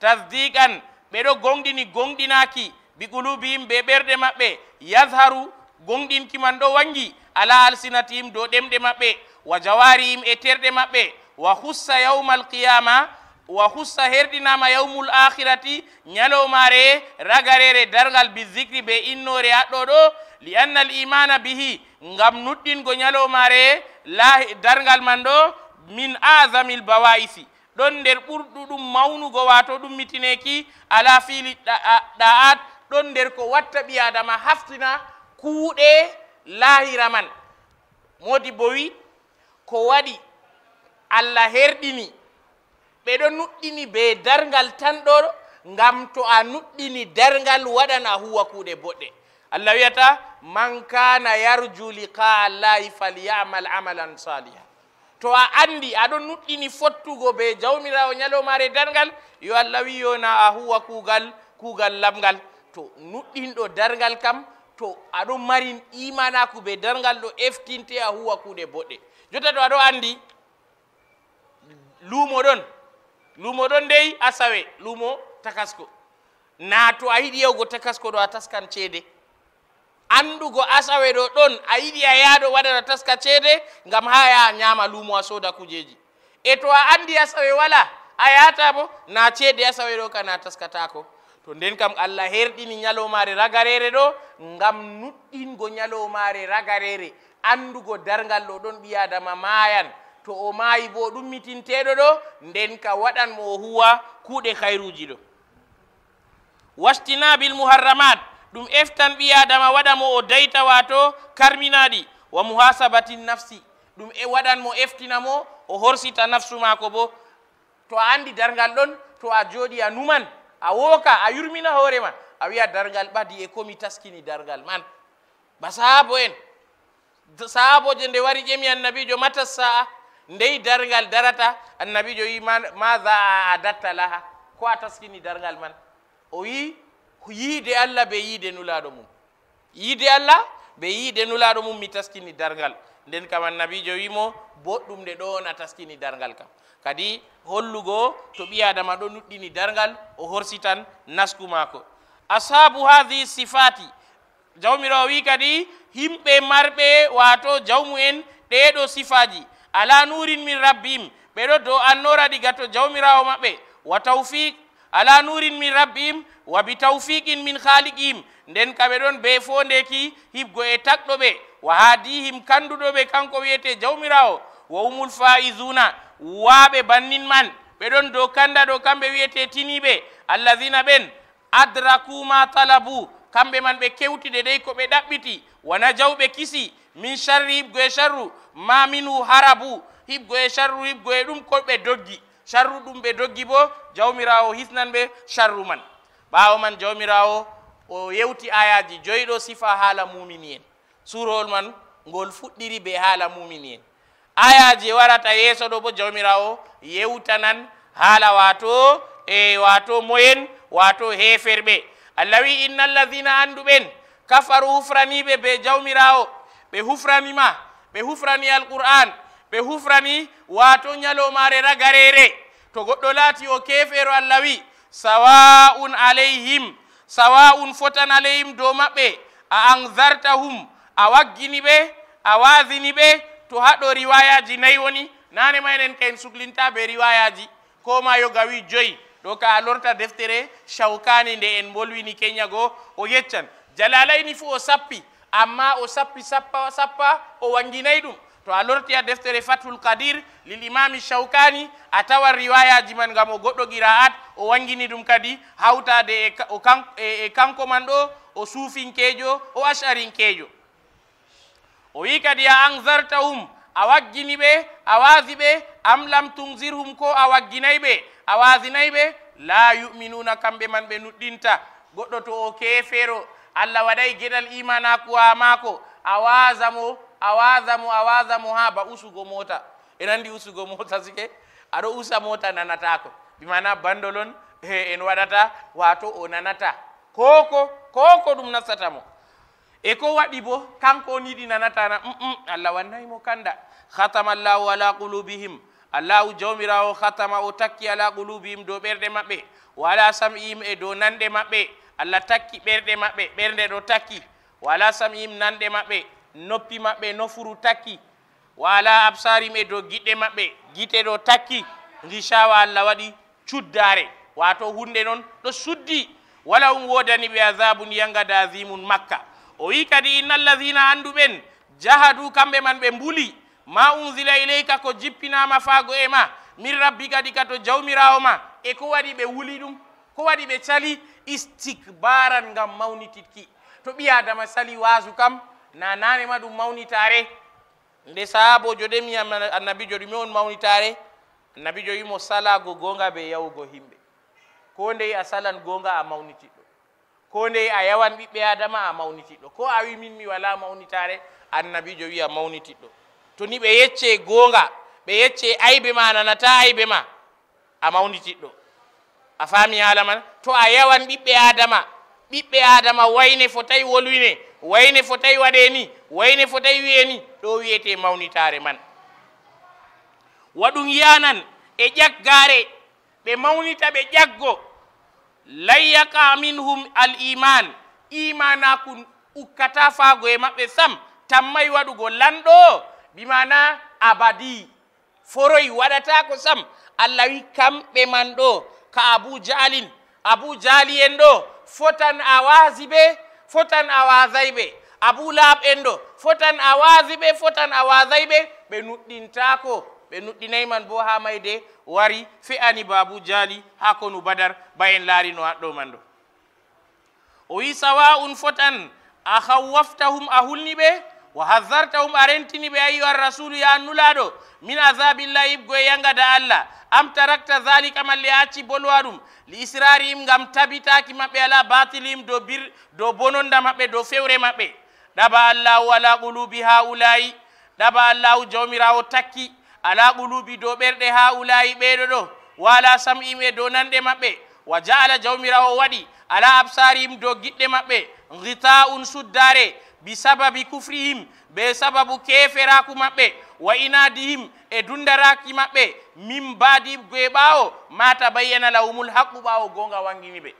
Speaker 1: tasdiqan ɓeɗo gonɗini gonɗinaki biqulubihim ɓe ɓerɗe maɓɓe yasharu gonɗinki man ɗo wangi ala alsinatihim dow ɗemɗe maɓɓe wa jawarihim e terɗe maɓɓe wa hussa yawma alqiyama wa hussa herɗinama yawmul akhirati ñalowmare ragarere dargal bi zicri ɓe innore aɗɗo ɗo li anna al imana bihi ngam nuɗɗingo ñalowmare lah dargal man ɗo min azamil bawayisi ɗon nder ɓurɗuɗum mawnugo wato ɗummitineki ala fili ɗa'at ɗon nder ko watta ɓi adama haftina kuuɗe lahira man modi bowi ko waɗi allah herɗini ɓeɗo nuɗɗini be dargal tan ɗo ngam to a nuɗɗini dargal waɗan a huwa kuuɗe boɗɗe allah wiyata man kana yarju liqaa llahi falyamal amalan saliha to a andi aɗon nuɗɗini fottugo be jawmirawo ñalomare dargal yo allah wi yona a huwa kugal kugal lamgal to nuɗɗinɗo dargal kam to aɗon marin imanaku be dargal ɗo eftinte a huwa kuɗe boɗɗe jotta to aɗo andi lumo ɗon lumo ɗon ndeyi asawe lumo takasko na to a yiɗi yawgo takasko ɗo a taskan ceede andugo asawe ɗo ɗon a yiɗi a yaaɗo waɗata taska ceede ngam ha yaha ñaama luumo a sooda kujeeji e to a anndi asawe wala a yahata bo na ceede asawe ɗo ka na taskatako to nden kam allah herɗini ñalowmaare ragareere ɗo ngam nuɗɗingo ñalowmaare ragareere anndugo dargal ɗo ɗon ɓiyadama maayan to o maayi bo ɗummitinteeɗo ɗo nden ka waɗan mo o huwa kuuɗe kayruuji ɗo wastinabil muharramat ɗum eftan ɓi adama waɗa mo o daytawa to karminaɗi wa muhasabati nafsi ɗum e waɗan mo eftina mo o horsita nafsu maako bo to a andi dargal ɗon to a jooɗi a numan a wooka a yurmina hoorema a wiya dargal ɓadi e komi taskini dargal man ba sahabo en sahaboje nde wari ƴemi annabijo mata saa ndey dargal darata annabijo wi maa a adatta laha ko a taskini dargal man o wii yiide allah be yiide nulaaɗo mum yiide allah ɓe yiide nulaaɗo mum mi taskini dargal nden kam annabijo wiimo boɗɗum nde ɗo on a taskini dargal kam kadi hollugo to ɓi adama ɗo nuɗɗini dargal o horsitan nasku maako asabu hahi sifati jawmirawo wi kadi himɓe marɓe wato jawmu en ɗeɗo sifaji ala nurin min rabbihim ɓeɗo dow annoraɗi gato jawmirawo maɓɓe wa tawfiq ala nurin min rabbihim wa bi tawfiqin min haaliqihim nden kaɓe ɗon be fonde ki hibgo e takɗoɓe wa haadihim kanduɗoɓe kanko wiyete jawmirawo wa humul faizuna waaɓe bannin man ɓeɗon dow kanda ɗo kamɓe wiyete tiniɓe allahina ɓen adrakuma talabu kamɓe man ɓe kewtide ɗey koɓe ɗaɓɓiti wana jawɓe kisi min sharri hibgo e sharru ma minhu harabu hibgo e sharru hibgo e ɗum koɓe doggi sharru ɗum ɓe doggi bo jawmirawo hisnan ɓe sharru man ɓaawo man jawmirawo o yewti ayaji joyiɗo sifa haala mumini en surowol man ngol fuɗɗiri be haala mumini en ayaji e warata yeeso ɗo bo jawmirawo yewtanan haala wato e wato moyen wato heferɓe allah wi inna allahina anduɓen kafaru hufraniɓe be jawmirawo ɓe hufranima ɓe hufrani alquran ɓe hufrani wato ñalomare ragarere to goɗɗo laati o kefero allah wi sawa'un alayhim sawa'un fotan alayhim dow maɓɓe a anzartahum a waggini ɓe a wasini ɓe to haɗo riwayaji nayi woni nane ma enen kaen suklinta be riwayaji koma yogawi joyi ɗo ka a lorta deftere shawkani nde en bolwini keñago o yeccan jalalayni fo o sappi amma o sappi sappa sappa o wanginayi ɗum to a a deftere fathul kadir lil'imami shaukani a tawa riwayaji man ngam o goɗɗo gira'at o wangini ɗum kadi hawtade e kanko man ɗo o suufinkejo e, e o asharinkejo o wi kadi a anzartahum a waggini ɓe a waasi ɓe am lam tunzirhum ko a wagginayi ɓe a waasinayi ɓe la yuminuna kamɓe man ɓe nuɗɗinta goɗɗo to o kefero allah waɗay geɗal imanaku ha mako a waasa awasa mo awasa mo ha ba usugo mota en andi usugo mota sike aɗo usa mota nanatako imana bandolon e en waɗata wato o nanata koko koko ɗum nastatamo e ko waɗi bo kanko on yiɗi nanatana uum allah wannayimo kanda hatama llahu ala qulubihim allahu jawmirawo hatama o takki ala qulubihim dow ɓerɗe maɓɓe wala sam'ihim e dow nanɗe maɓɓe allah takki ɓerɗe maɓɓe ɓerde ɗo takki wala sam'ihim nanɗe maɓɓe noppi maɓɓe nofuru takki wala absarim e dow giɗɗe maɓɓe gite ɗo takki gichawa allah waɗi cuddare wato hunde noon ɗo suddi wala um wodani ɓe azabun yangada azimum makka o wi kadi inna allahina andu ɓen jahadu kamɓe man ɓe mbuli ma unzila ileyka ko jippinama faago e ma min rabbi kadi ka to jawmirawo ma e ko waɗi ɓe wuli ɗum ko waɗi ɓe sali istikbaran ngam mawnititki to ɓiyadama sali wasu kam nanane ma ɗum mawnitare nde sahabojo annabi annabijo ɗume on mawnitare annabijo wimo salago gonga ɓe yawugo himɓe ko ndeyi a salan gonga a mawnitiɗɗo ko ndeyi a yawan ɓiɓɓe adama a mawnitiɗɗo ko a wi min mi wala mawnitare annabijo a mawnitiɗɗo to ni ɓe yecce gonga ɓe yecce aybe ma nanata aybe ma a mawnitiɗɗo a faami haala man to a yawan ɓiɓɓe adama ɓiɓɓe adama wayne fotawi wolwine wayne fo tawi waɗe ni wayne fo tawi wiye ni ɗo wiyete mawnitare man waɗum yanan e ƴaggare ɓe mawnita ɓe ƴaggo layyaka minhum al iman imanaku ukkata faago e maɓɓe sam tammay waɗugo lanɗo bimana abadi foroy waɗata ko sam allah wi kamɓe man ɗo ka abou djahalin abou djahali en ɗo fotan a wasi ɓe fotan a wasay ɓe aboulab en ɗo fotan a wasi ɓe fotan a wasay ɓe ɓe nuɗɗintako ɓe nuɗɗinayi man bo ha mayde wari fe'ani babou diali ha konu badar ba en laari no haɗɗo man ɗo o wi sawa un fotan a hawwaftahum a hulni ɓe wa hadartahum a rentini ɓe ayyuha rasulu ya annulaɗo min azabillahi ibgoye yangada allah am tarakta dhalika malle acci bolwaɗum ɗum li gam ngam tabitaki maɓɓe ala batilihim do bir do bononda maɓɓe do fewre maɓɓe ɗaba allahu ala qulubi ha ulayi ɗaba allahu jawmirawo takki ala qulubi do ɓerɗe ha ulayi ɓeɗo ɗo wala sam'im e dow nanɗe maɓɓe wa jaala jawmirawo waɗi ala absarihim do giɗɗe maɓɓe gita'un suddare bi sababi kufrihim be sababu keferaku maɓɓe wa inadihim e dundaraki maɓɓe min baadi goe ɓaawo ma tabayyana lahumul haqqu ɓaawo gonga wangini ɓe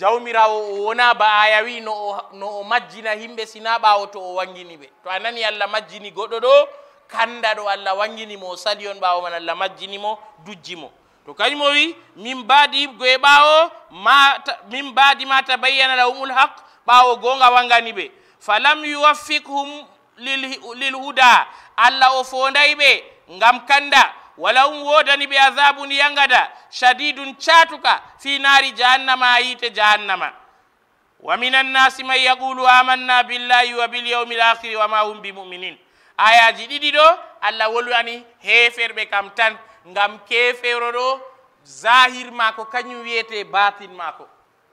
Speaker 1: jawmirawo o wona ba ayawi no o no o majjina himɓe sina ɓaawo to o wangini ɓe to a nani allah majjini goɗɗo ɗo kanda ɗo allah wangini mo o sali on ɓaawo man allah majjini mo dujji mo to kañum wi min mbaadi goye ɓaawo ma min mbaadi ma tabayyana lahumul haq ɓaawo gonga wangani ɓe falam yuwaffikhum lil huda allah o fondayi ɓe ngam kanda wala um wodani ɓe azabu yangada shadidun catuka fi nari jahannama a yiite jahannama wa min annasi man yaqulu amanna billahi wa bilyawmi l akhiri wa ma hum bimuminin ayaji ɗiɗi ɗo allah wolwani heferɓe kam tan ngam keefeero ɗo zahir maako kañum wiyete batin maako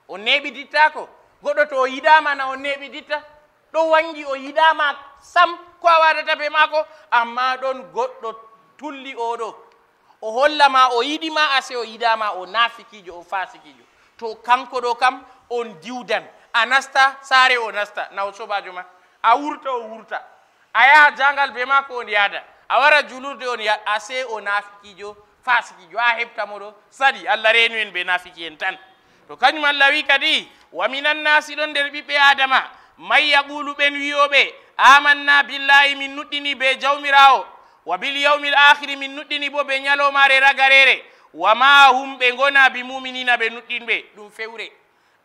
Speaker 1: o neɓidittako goɗɗo to o yiɗamana o neɓiditta ɗo wangi o yiɗama sam ko a waɗata be maako amma ɗon goɗɗo tulli oɗo o hollama o yiɗima ase o yiɗama o nafikijo o fasikijo to kanko ɗo kam on diwdan a nasta saare o nasta naw sobajo ma a wurta o wurta a yaha jangal be maako on yaada a wara julurde on a se o nafikijo fasikijo a heɓtamo ɗo sadi allah reni en ɓe nafiki en tan to kañum allah wi kadi waminannasi ɗon nder ɓiɓɓe adama may yaqulu ɓen wiyoɓe amanna billahi min nuɗɗini be jawmirawo wa bil yawmil ahiri min nuɗɗini bo ɓe ñalomare ragarere wama hum ɓe gona bi muminina ɓe nuɗɗinɓe ɗum fewre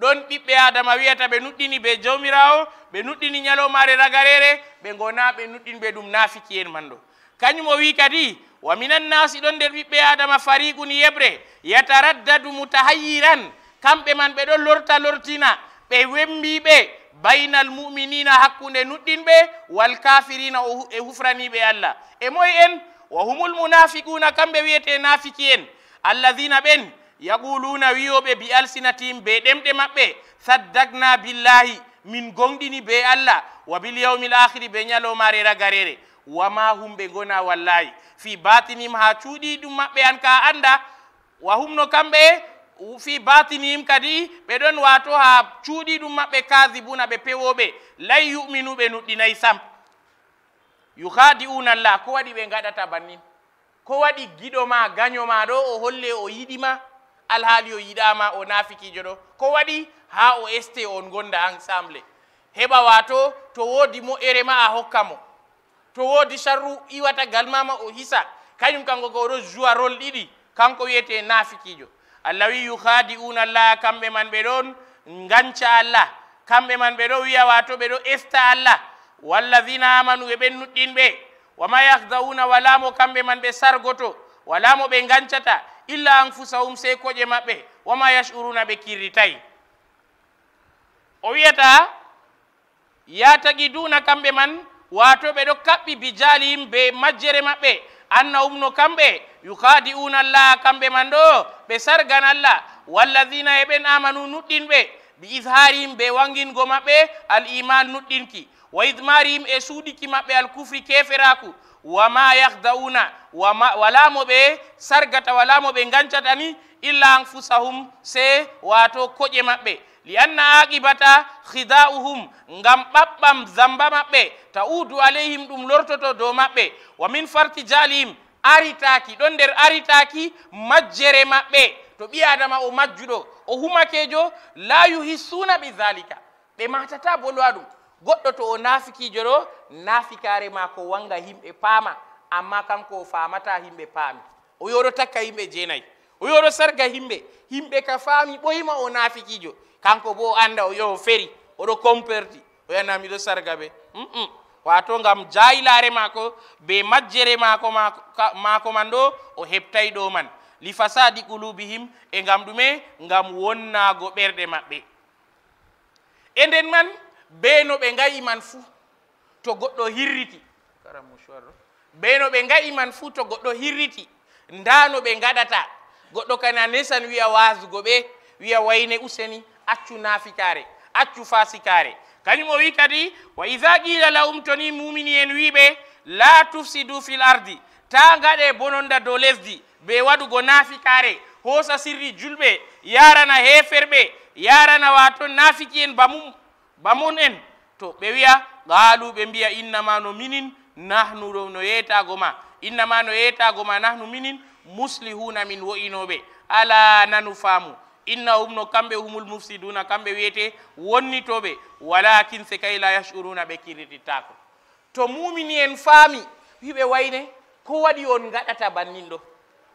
Speaker 1: ɗon ɓiɓɓe adama wiyata ɓe nuɗɗini be jawmirawo ɓe nuɗɗini ñalomare ragarere ɓe gona ɓe nuɗɗinɓe ɗum nafiki en man ɗo kañum o wi kadi wa minannasi ɗon nder ɓiɓɓe adama fariqun yeɓre yataraddadu mutahayiran kamɓe man ɓe ɗon lorta lortina ɓe wembiɓe baynal muminina hakkunde nuɗɗinɓe wal kafirina e hufraniɓe allah e moye en wa humul munafiquna kamɓe wiyete nafiki en alladina ɓen yaquluna wiyoɓe bi alsinatihim be ɗemɗe maɓɓe saddakna billahi min gonɗini be allah wa bilyawmi l'akhiri be ñalomare ragarere wama humɓe gona wallayi fi batinim ha cuuɗiɗum maɓɓe an ka anda wa humno kamɓe fi batinim kadi ɓe ɗon wato ha cuuɗiɗum maɓɓe kasibuna ɓe pewoɓe lay yuminuɓe nuɗɗinayi sam yukhadi'una llah ko waɗi ɓe gaɗata bannin ko waɗi giɗoma gañoma ɗo o holle o yiɗima alhaali o yiɗama o nafikijo ɗo ko waɗi ha o este on gonda ensemble heɓa wato to woodi mo ere ma a hokka mo to wodi sharru iwata galmama o hisa kañum kanko ko oɗo joua rôle ɗiɗi kanko wiyete nafikijo allah wi yuhadi una kamɓe man ɓe ɗon ganca allah kamɓe man ɓe ɗo wiya wato ɓe ɗo esta allah wallahina amanu ɓe ɓen nuɗɗinɓe wama yahdauna wala mo kamɓe man ɓe sargoto wala mo ɓe gancata illa anfusahum sey koƴe maɓɓe wama yashuruna ɓe kirritayi o wiyata duna kamɓe man wato ɓe ɗo kaɓɓi bijalihim be majjere maɓɓe anna umno kamɓe una allah kamɓe man ɗo ɓe sargan allah walladina e ɓen amanu nuɗɗinɓe bi idharihim be wangingo maɓɓe al iman nuɗɗinki wa idmarihim e suuɗiki maɓɓe al kufri keferaku wama yahda'una wala mo ɓe sargata wala mo ɓe gancata ni illa anfusahum se wato koƴe maɓɓe li anna aqibata khidauhum ngam ɓaɓɓam zamba maɓɓe ta uudu alayhim ɗum lortoto dow maɓɓe wa min fartijalihim aritaki ɗon nder aritaki majjere maɓɓe to ɓi adama o majjuɗo o humakejo la yuhissuna ɓe zalika ɓe matata bolwa ɗum goɗɗo to o nafikijo ɗo nafikare mako wanga himɓe paama amma kanko o famata himɓe paami o yoɗo takka himɓe jeenayi o yoɗo sarga himɓe himɓe ka faami ɓoyima o nafikijo kanko bo o anda o yoo feri oɗo comperti o yana miɗo sarga ɓe wato gam jayilare mako be majjere mako mako man ɗo o heɓtay ɗo man li fasadi qulubihim e gam ɗume gam wonnago ɓerɗe maɓɓe e nden man be no ɓe gayi man fuu to goɗɗo hirriti be no ɓe gayi man fuu to goɗɗo hirriti nda no ɓe gaɗata goɗɗo kana nesan wiya wasugo ɓe wiya wayne useni accu nafikare accu fasikare kañum o wi kadi wa iha qila lahum toni mumini en wiɓe la tufsidu fil ardi ta gaɗe bononda dow lesdi be waɗugo nafikare hoosa sirri julɓe yarana heferɓe yarana waton nafiki en bamum bamon en to ɓe wiya qalu ɓe mbiya innama no minin nahnu no yetago ma innama no yetago ma nahnu minin muslihuna min wo'inoɓe ala nanu faamu innahum no kamɓe humul mufsiduna kamɓe wiyete wonnitoɓe walakin se kay la yashuruna ɓe kiritittako to mumini en faami wiɓe wayne ko waɗi on gaɗata bannin ɗo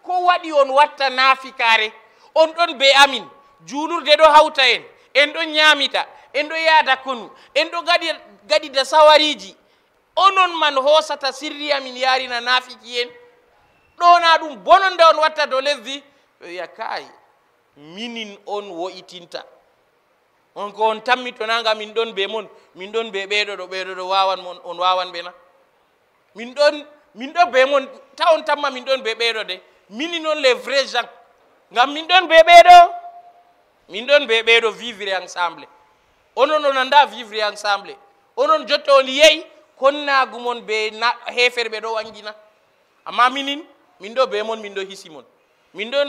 Speaker 1: ko waɗi on watta naafikare on ɗon be amin juulurde ɗo hawta en en ɗon ñaamita en ɗo yaada konu en ɗo gaɗi gaɗida sawariji onon man hoosata sirri amin yarina naafiki en ɗona ɗum bononde on watta do lesdi ɓe wiya kaayi minin on wo'itinta on ko on tammi to naga min ɗon be mon min ɗon be ɓeɗoɗo ɓeɗoɗo wawan mon on wawan ɓena min ɗon min ɗo be mon ta on tamma min ɗon be ɓeɗo de minin on les vrais gens gam min ɗon be ɓeɗo min ɗon be ɓeɗo vivre ensemble onon on anda vivre ensemble onon jotto on yeeyi konnagu mon be heferɓe ɗo wangina amma minin min ɗo be mon min ɗo hisi mon min ɗon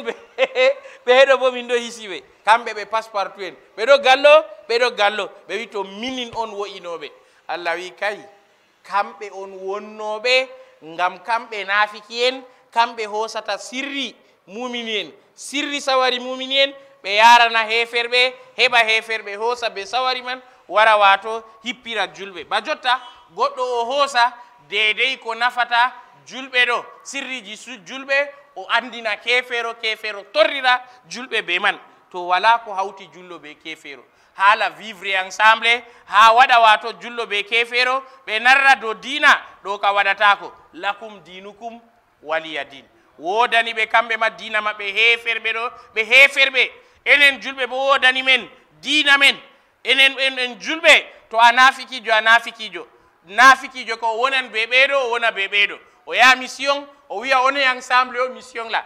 Speaker 1: ɓeeɗo (laughs) bo min ɗo hisiɓe kamɓe ɓe passe partout en ɓeɗo gallo ɓeɗo gallo ɓe wi to minin on wo'inoɓe allah wi kay kamɓe on wonnoɓe ngam kamɓe naafiki en kamɓe hoosata sirri mumini en sirri sawari mumini en ɓe yarana heferɓe heɓa heferɓe hoosa be sawari man wara wato hippira julɓe ba jotta goɗɗo o hoosa deydey ko nafata julɓe ɗo sirriji julɓe o andina kefeero kefeero torrira julɓe be man to wala ko hawti jullo be kefeero haala vivre ensemble ha waɗa wato jullo be kefeero ɓe narra dow diina ɗo ka waɗatako lakum dinukum waliya din wodani ɓe kamɓe ma diina maɓɓe heferɓe ɗo ɓe heferɓe enen julɓe bo wodani men diina men enen en julɓe to a nafikijo a nafikijo nafikijo ko o wonan be ɓeeɗo o wona be ɓeeɗo o yaha mission o wiya one ensemble o mission la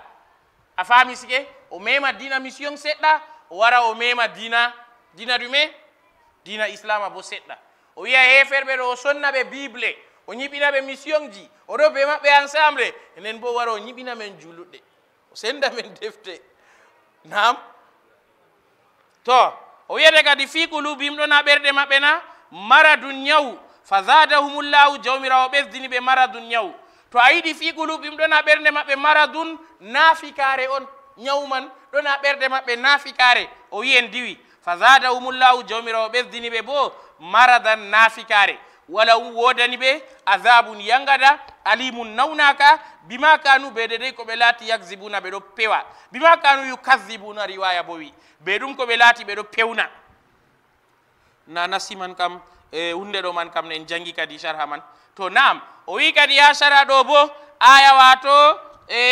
Speaker 1: a faami sike o mema dina mission seɗɗa o wara o mema dina dina ɗume dina islama bo seɗɗa o wiya heferɓe ɗo o sonna ɓe bible o ñiɓina ɓe mission ji oɗo be maɓɓe ensemble enen bo wara o ñiɓina men juluɗɗe o senda men defte nam to o wiyate kadi fi kulubim ɗona ɓerɗe maɓɓe na maradun ñawu fa zadahum llahu jawmirawo ɓesdini ɓe maradun ñawu to a yiɗi fi guluɓim ɗon a ɓerde maɓɓe maradun naafikaare on ñawman ɗon a ɓerde maɓɓe naafikaare o wiyen diwi fa zadahumullahu jawmirawo ɓesdini ɓe bo maradan naafikaare wala um wodani ɓe azabun yangada alimum nawnaka bima kanu beede dey koɓe laati yagzibuna ɓe ɗo pewa bima kanu yukazibuna riwaya bowi ɓe ɗum koɓe laati ɓe ɗo pewna na nasiman kam e hunde ɗo man kam en jangi kadi sarha man to nam o wi kadi yasara ɗo bo aya wato e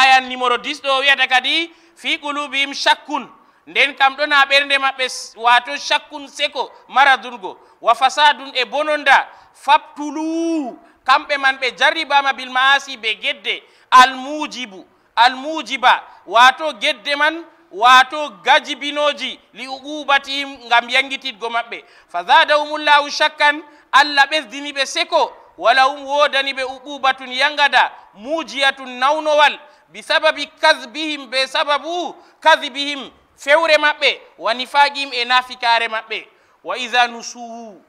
Speaker 1: ayan numéro 10 ɗo wiyata kadi fi qulubihim chakkun nden kam ɗona ɓernde maɓɓe wato chakkun seko maradungo wa fasadun e bononda fabtulu kamɓe man ɓe jarribama bil maasi be gedde almujibu almujiba wato gedde man wato gajibinoji li uqubatihim gam yangitidgo maɓɓe fa zadahum llahu chakkan allah ɓesdiniɓe seko wala um wodani ɓe uqubatun yangada mujiyatun nawnowal bi sababi kasbihim be sababu kasbihim fewre maɓɓe wa nifaqihim e nafikare maɓɓe wa iza nusuhu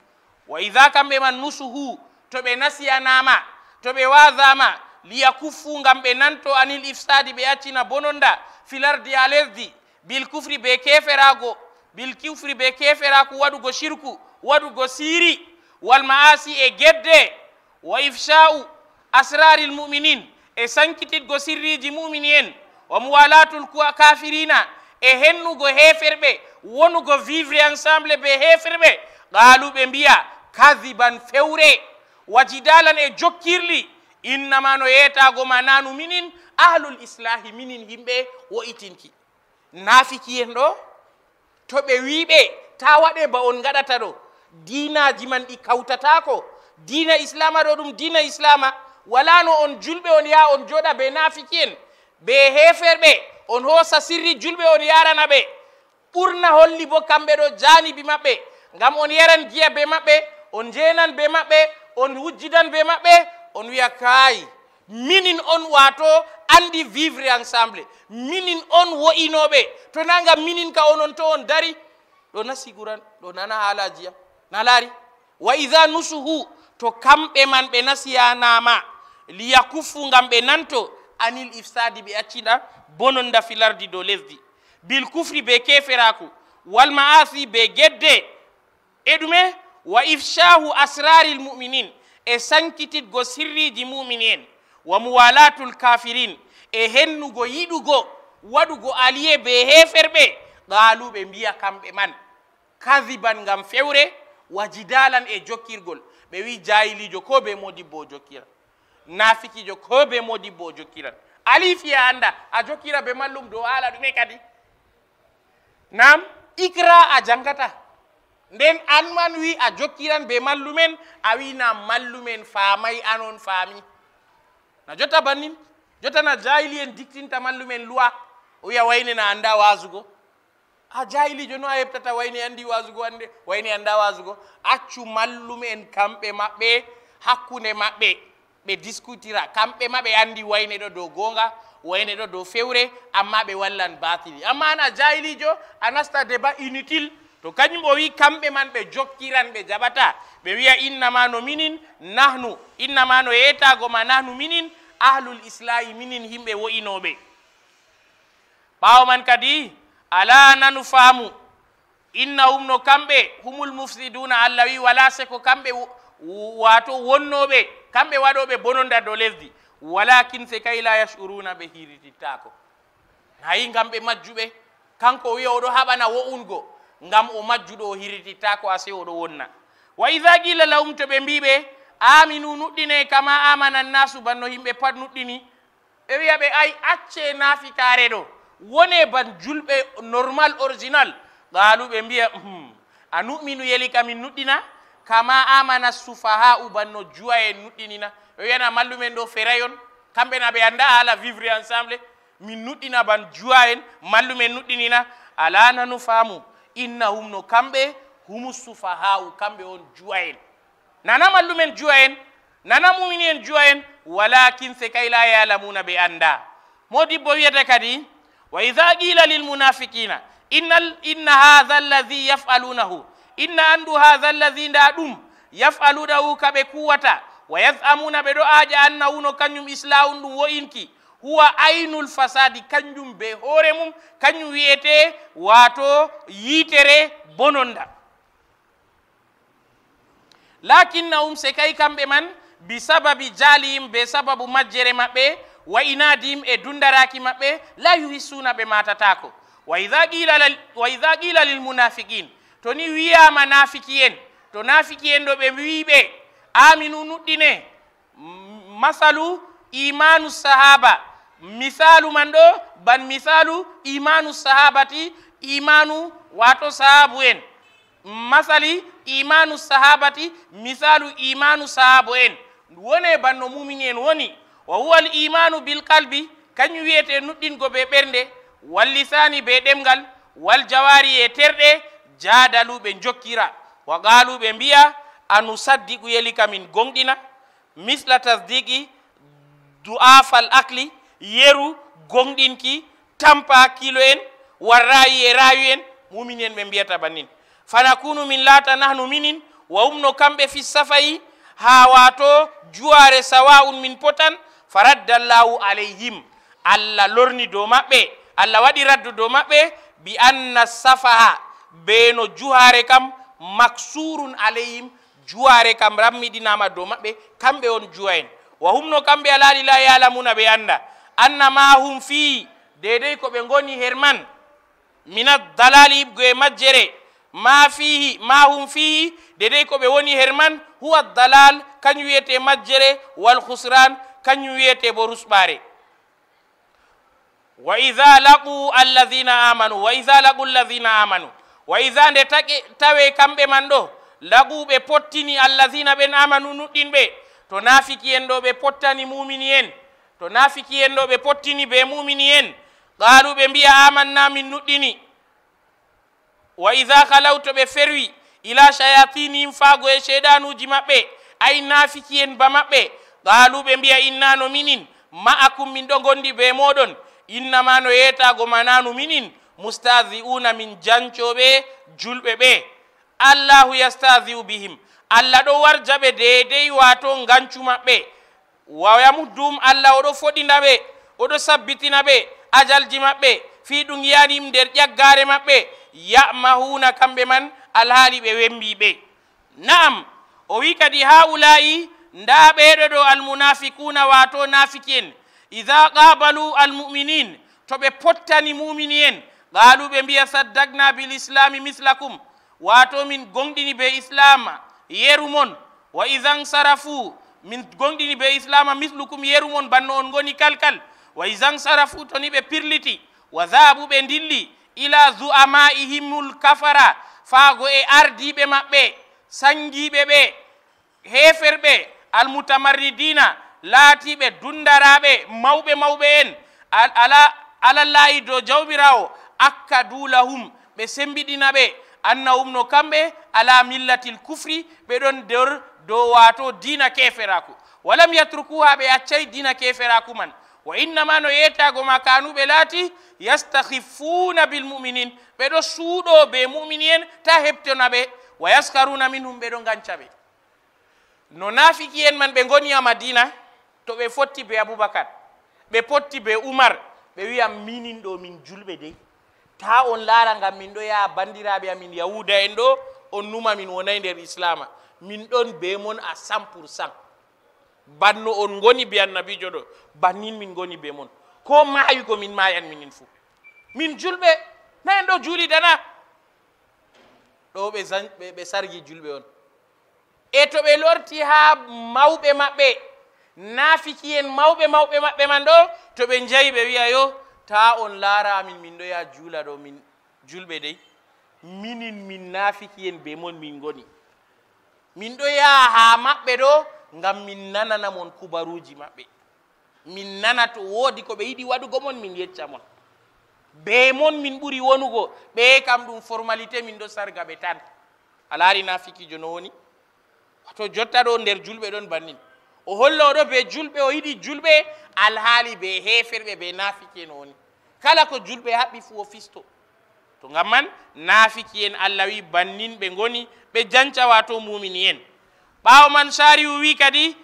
Speaker 1: wa ida kamɓe man nusuhu to ɓe nasiyanama to ɓe wasama liyakuffu ngam ɓe nanto anil ifsadi ɓe accina bononda filardi alerdi lesdi bil kufri be keferago bil kufri be keferaku waɗugo shirku waɗugo siri wal maasi e gedde wa ifsha'u asraril muminin e sankititgo sirriji mumini en wa muwalatul kafirina e hennugo heferɓe wonugo vivre ensemble be heferɓe qaluɓe mbiya kadiban fewre wa jidalan e jokkirli innama no yeetago ma nanu minin ahlul islahi minin yimɓe wo'itinki nafiki en ɗo to ɓe wiɓe ta waɗe ba on gaɗata ɗo dinaji man ɗi kawtatako dina islama ɗo ɗum dina islama wala no on julɓe on yaha on joɗa be nafiki en be heferɓe on hosa sirri julɓe on yarana ɓe ɓurna holli bo kamɓe ɗo janibi maɓɓe ngam on yaran giya be maɓɓe on jenan be maɓɓe on wujjidan be maɓɓe on wiya kayi minin on wato andi vivre ensemble minin on wo'inoɓe to nanga minin ka onon to on dari ɗo nasiguran guran ɗo nana haalaji am na laari wa ida nusuhu to kamɓe man ɓe nasiyanama liyakufu ngam ɓe nanto anil ifsadi ɓe accina bononda filardi dow lesdi bil kufri be keferaku wal ma'asi be gedde e ɗume wa ifshahu asraril muminin e sankititgo sirriji en wa muwalatul kafirin e hennugo yiɗugo waɗugo aliye be heferɓe qalu mbiya kamɓe man kadiban ngam fewre wajidalan e jokkirgol ɓe wi jahilijo ko be modibbo o jokkiran nafikijo ko be modibbo o jokkiran alifiya anda a jokkira be mallum dow haala ɗume kadi nam icra a jangata nden anman wi a jokkiran be mallumen a wina mallumen famay anon faami na jotta bannin jotta na jahili en dictinta mallumen luwa o wiya waynena anda wasugo ha jahilijo no a heɓtata wayni anndi wasugo annde wayni annda wasugo accu mallume en kamɓe maɓɓe hakkunde maɓɓe ɓe discutira kamɓe ma ɓe anndi wayne ɗo dow goonga wayne ɗo dow fewre amma ɓe wallan batili amma ana jahilijo a nasta deba inutile to kañum o wi kamɓe man ɓe jokkiran ɓe jaɓata ɓe wiya innama no minin nahnu innama no yetago ma nahnu minin ahlul islami minin himɓe wo'inoɓe ɓawo man kadi ala nanu faamu innahum no kamɓe humul mufsiduna allah wi wala seko kamɓe wato wonnoɓe kamɓe waɗoɓe bononda do lesdi walakin se kay la yashuruna ɓe hirititako nayi gam ɓe majjuɓe kanko wiya oɗo haɓana wo'ungo gam o majjuɗo o hirititako a se oɗo wonna wa iha gila lahum to ɓe mbiɓe aminu nuɗɗine kama amana nasu banno himɓe pat nuɗɗini ɓe wiyaɓe ay acce nafikare ɗo wone ban julɓe normal original qaaluɓe mbiya hmm, a numinu yeli kamin nuɗɗina kama amana sufaha u banno juwa en nuɗɗinina o wiyana mallumen ɗo ferayon kamɓe na ɓe annda ala vivre ensemble min nuɗɗina ban juwa en mallumen nuɗɗinina ala nanu faamu inna hum no kamɓe humu sufaha u kamɓe on juwa en nana mallumen juwa en nana mumini en juwa en walakin se kay la yalamuna ɓe annda modibbo wiyata kadi wa idha qila lilmunafiqina innal inna hadha alladhi yaf'alunahu inna andu hadha alladhi nda ɗum yaf'alunahu kaɓe kuwata wa yadhamuna ɓe ɗo aaja annawuno kanjum islaun ɗum inki huwa ainul fasadi kanjum be hoore mum kanjum wiyete wato yitere bononda lakinnahum se kambe kamɓe man bi sababi jalihim be sababu majjere maɓɓe wa inadihim e dundaraki maɓɓe la yuhissuna ɓe matatako wa ida qila lilmunafiqin to ni wiyama nafiki en to nafiki en ɗo ɓe wiɓe aminu nuɗɗine masalu imanu sahaba misalu man ɗo ban misalu imanu sahabati imanu wato sahabu en masali imanu sahabati misalu imanu sahabu en wone banno mumini en woni wa huwa al imanu bil qalbi kañum wiyete go be ɓernde wal lisani be ɗemgal wal jawari e terɗe be jokkira wa biya mbiya usaddiqu yalika min gonɗina misla tasdiqi fal akli yeru gonɗinki tampa kilo en wa rayi e rayu en mumin en ɓe mbiyata fanakunu min lata nahnu minin wa umno kamɓe fi safai ha wato juware sawa'un min potan faradda llahu alayhim allah lorni dow maɓɓe allah waɗi raddu dow maɓɓe bi anna safaha be no juhaare kam maksurun alayhim juwaare kam rammiɗinama dow maɓɓe kamɓe on juwa en wa humno kamɓe alaali la yalamuna ɓe anda anna ma hum fi dedey koɓe goni herman min addalali goe majjere ma fihi ma hum fihi dedey koɓe woni herman huwa dalal kañum wiyete majjere walhusran kañum wiyete bo rusɓare wa ida laqu allahina amanu wa ida laqu llahina amanu wa ida nde taqe tawe kamɓe man ɗo laquɓe pottini allahina ɓen amanu nuɗɗin ɓe to nafiki en ɗo ɓe pottani mumini en to nafiki en ɗo ɓe pottini be mumini en qaluɓe mbiya amanna min nuɗɗini wa ida halaw to ɓe ferwi ila shayatinihim faago e sheɗanuji maɓɓe ay nafiki en ba maɓɓe qaalu ɓe mbiya innano minin ma'akum min ɗo gondi be moɗon innama no yeetago manaanu minin mustahi'una min jancoɓe julɓe ɓe allahu yastahi'u bihim allah ɗo warjaɓe deydey wato gancu maɓɓe wayamudum allah oɗo foɗinaɓe oɗo sabbitinaɓe ajalji maɓɓe fi ɗum yiyanim nder ƴaggare maɓɓe yamahuna kamɓe man alhaali ɓe wembiɓe naam o wi kadi ha ulayi nda ɓeɗo almunafikuna wato nafiki en ida qabalu almuminin Tobe ɓe pottani mumini en qalu ɓe saddagna bil islami mislakum wato min gonɗini be islama Yerumon. wa idan sarafu min gonɗini be islama mislukum yeru banno on kalkal wa idan sarafu to ni pirliti wa zabu Ila zu ama ihimul kafara faago e ardiɓe maɓɓe sangiɓe ɓe Heferbe. almutamarridina laatiɓe dundaraɓe mawɓe mawɓe en ala laayi dow jawmirawo akka duulahum ɓe sembiɗina ɓe annahum no kamɓe ala millatil kufri ɓeɗon dor dow wato dina keferaku walam yatrukuha ɓe accayi dina keferaku man wa innama no yettago ma kanuɓe laati yastahiffuna bilmuminin ɓeɗo suuɗo be mumini en ta heɓtonaɓe wa yaskaruna min hum ɓeɗo gancaɓe no naafiki en man ɓe ngonia madina to ɓe fotti be aboubacar ɓe potti be umar ɓe wiyam minin ɗo min julɓe dey ta on laara ngam min ɗo yaha bandiraɓe amin yahuda en ɗo on numa min wonay nder islama min ɗon be mon a cent pour cent banno on goni be annabijo ɗo bannin min goni be mon ko maawi ko min mayan minin fou min julɓe na en ɗo juuli dana ɗo ɓe sargi julɓe on e to ɓe lorti haa mawɓe maɓɓe naafiki en mawɓe mawɓe maɓɓe man ɗo to ɓe njayi ɓe wiya yo taa on laaramin min ɗo yaha juula ɗo min julɓe dey minin min naafiki en be mon min ngoni min ɗo yaha haa maɓɓe ɗo ngam min nanana mon kubaruuji maɓɓe min nana to woodi ko ɓe yiɗi waɗugo mon min yecca mon be mon min ɓuri wonugo ɓe kam ɗum formalité min ɗo sarga ɓe tan a laari naafikijo no woni to jotta ɗo nder julɓe ɗon bannin o holla oɗo be julɓe o yiɗi julɓe alhaali be heferɓe be naafikien woni kala ko julɓe haɓɓi fuu o fisto to ngam man naafiki en allah wi bannin ɓe goni ɓe jancawa to mumini en ɓaawo man sariu wi kadi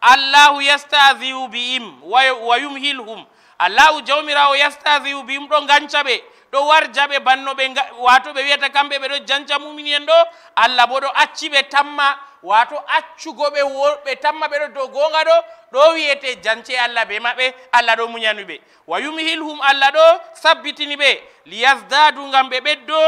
Speaker 1: allahu yastahiu bihim wa yumhilhum allahu jawmirawo yastahiu bihim ɗo ganca ɓe ɗo warjaɓe banno ɓe wato ɓe wiyata kamɓe ɓe ɗo janca mumini en ɗo allah bo ɗo acciɓe tamma wato accugo ɓe worɓe tamma ɓeɗo dow gonga ɗo ɗo wiyete jance allah be maɓɓe allah ɗo muñanuɓe wa yumhilhum allah ɗo sabbitini ɓe liyasdadu gam ɓe ɓeddo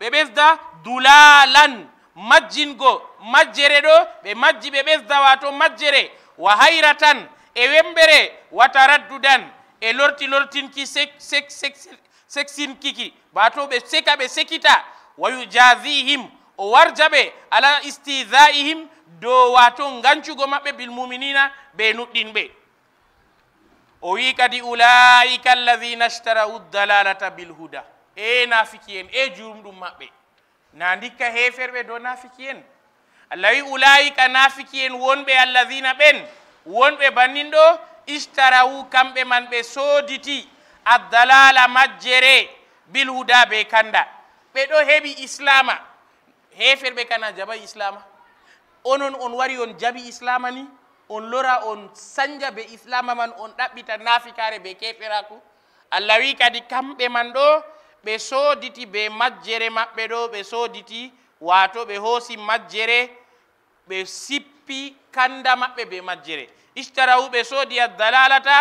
Speaker 1: ɓe ɓesda dulalan majjingo majjere ɗo ɓe majji ɓe ɓesda wato majjere wa hayratan e wembere wa taraddudan e lorti lortinki sesesesinkiki bato ɓe seka ɓe sekita wa yujasihim o warja ɓe ala istidahihim dow wato gancugo maɓɓe bilmuminina ɓe nuɗɗin ɓe o wi kadi ulaika allahina shtarau dalalata bilhuda e nafiki en e jurumɗum maɓɓe na ndikka heferɓe dow nafiki en allah wi ulaika nafiki en wonɓe allahina ɓen wonɓe bannin ɗo istarau kamɓe man ɓe sooditi addalala majjere bilhuda be kanda ɓe ɗo heɓi islama hefer ɓe kana jaɓai islama onon on wari on jaɓi islama ni on lora on sanja be islama man on ɗaɓɓita nafikare be keɓiraku allah wi kadi kamɓe man ɗo ɓe soditi be majjere maɓɓe ɗo ɓe soditi wato ɓe hoosi majjere ɓe sippi kanda maɓɓe be majjere istarahu ɓe soodi a dalalata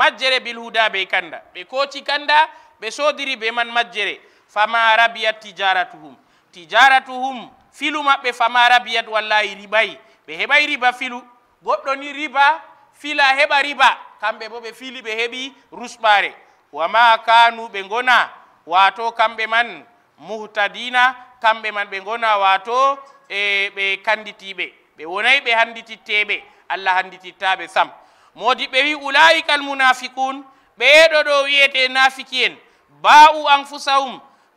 Speaker 1: majjere bilhuda be kanda ɓe kooci kanda ɓe soodiri be man majjere fama rabiya tijaratuhum tijaratuhum filu maɓɓe famarabiyat wallahi ribayi ɓe heɓay riba filu goɗɗo ni riba fila heɓa riba kamɓe bo ɓe fili ɓe heɓi rusɓare wama kanu ɓe gona wato kamɓe man muhtadina kamɓe man ɓe gona wato e ɓe kandtiɓe ɓe wonay ɓe handitittee allah handitittaɓe sam modi ɓe wi ulaika almunafiqun ɓeeɗo ɗo wiyete nafiki en ba'u anfusahum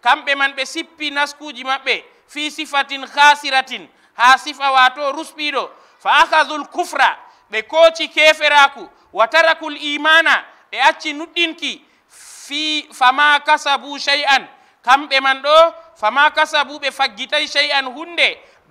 Speaker 1: kamɓe man ɓe sippi naskuji maɓɓe fi sifatin khasiratin ha sifa wato rusɓiɗo fa ahadul kufra ɓe kooci keferaku wa taraku imana ɓe acci nuɗɗinki fi fama kasabu shay'an kamɓe man ɗo fama kasabu ɓe faggitay shay'an hunde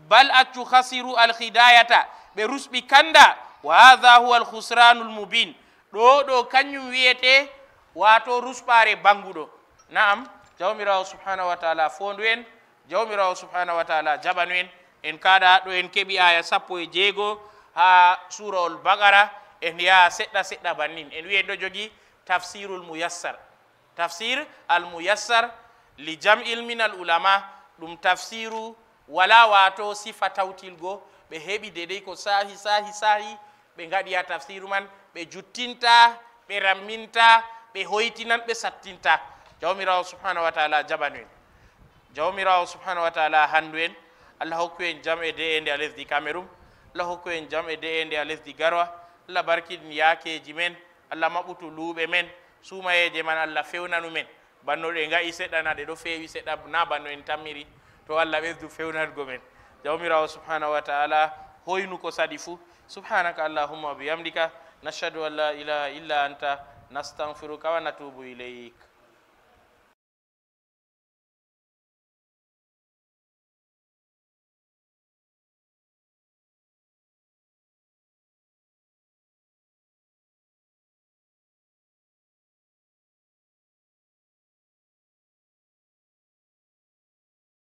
Speaker 1: bal accu khasiru alhidayata ɓe rusɓi kanda wa hadha huwa alkhusranu lmubin ɗo ɗo kanyum wiyete wato rusɓare banguɗo na'am jawmirawo subhanahu wa taala fondu en jawmirawo subhanahu wa taala jaɓanu en en kaɗa ɗo en keeɓi aya sappo e jeego ha surawol bagara en yaha seɗɗa seɗɗa bannin en wiyen ɗo jogui tafsirul muyassar tafsir al muyassar li jam il min al ulama ɗum tafsiru wala wato sifa tawtilgo ɓe heeɓi dedey ko sahi sahi sahi ɓe gaɗiya tafsiru man ɓe juttinta ɓe ramminta ɓe hoytinan ɓe sattinta jawmirawo subhanahu wa taala jaɓanu en jawmirawo subhanahu wa taala hanndu en allah hokku en jam e de e nde a lesdi cameroun allah hokku en jam e de e nde a lesdi garowa allah barkiɗin yaakeji men allah maɓɓutu luuɓe men suumayeje man allah fewnanu men bannoɗe ngayi seɗɗana ɗe ɗo feewi seɗɗa na banno en tammiri to allah ɓesdu fewnango men jawmirawo subhanahu wa taala hoynu ko saɗi fuu subhanaka allahumma wa bihamdika nachhadu an la ilaha illa anta nastanfiruka wa natubu ileyk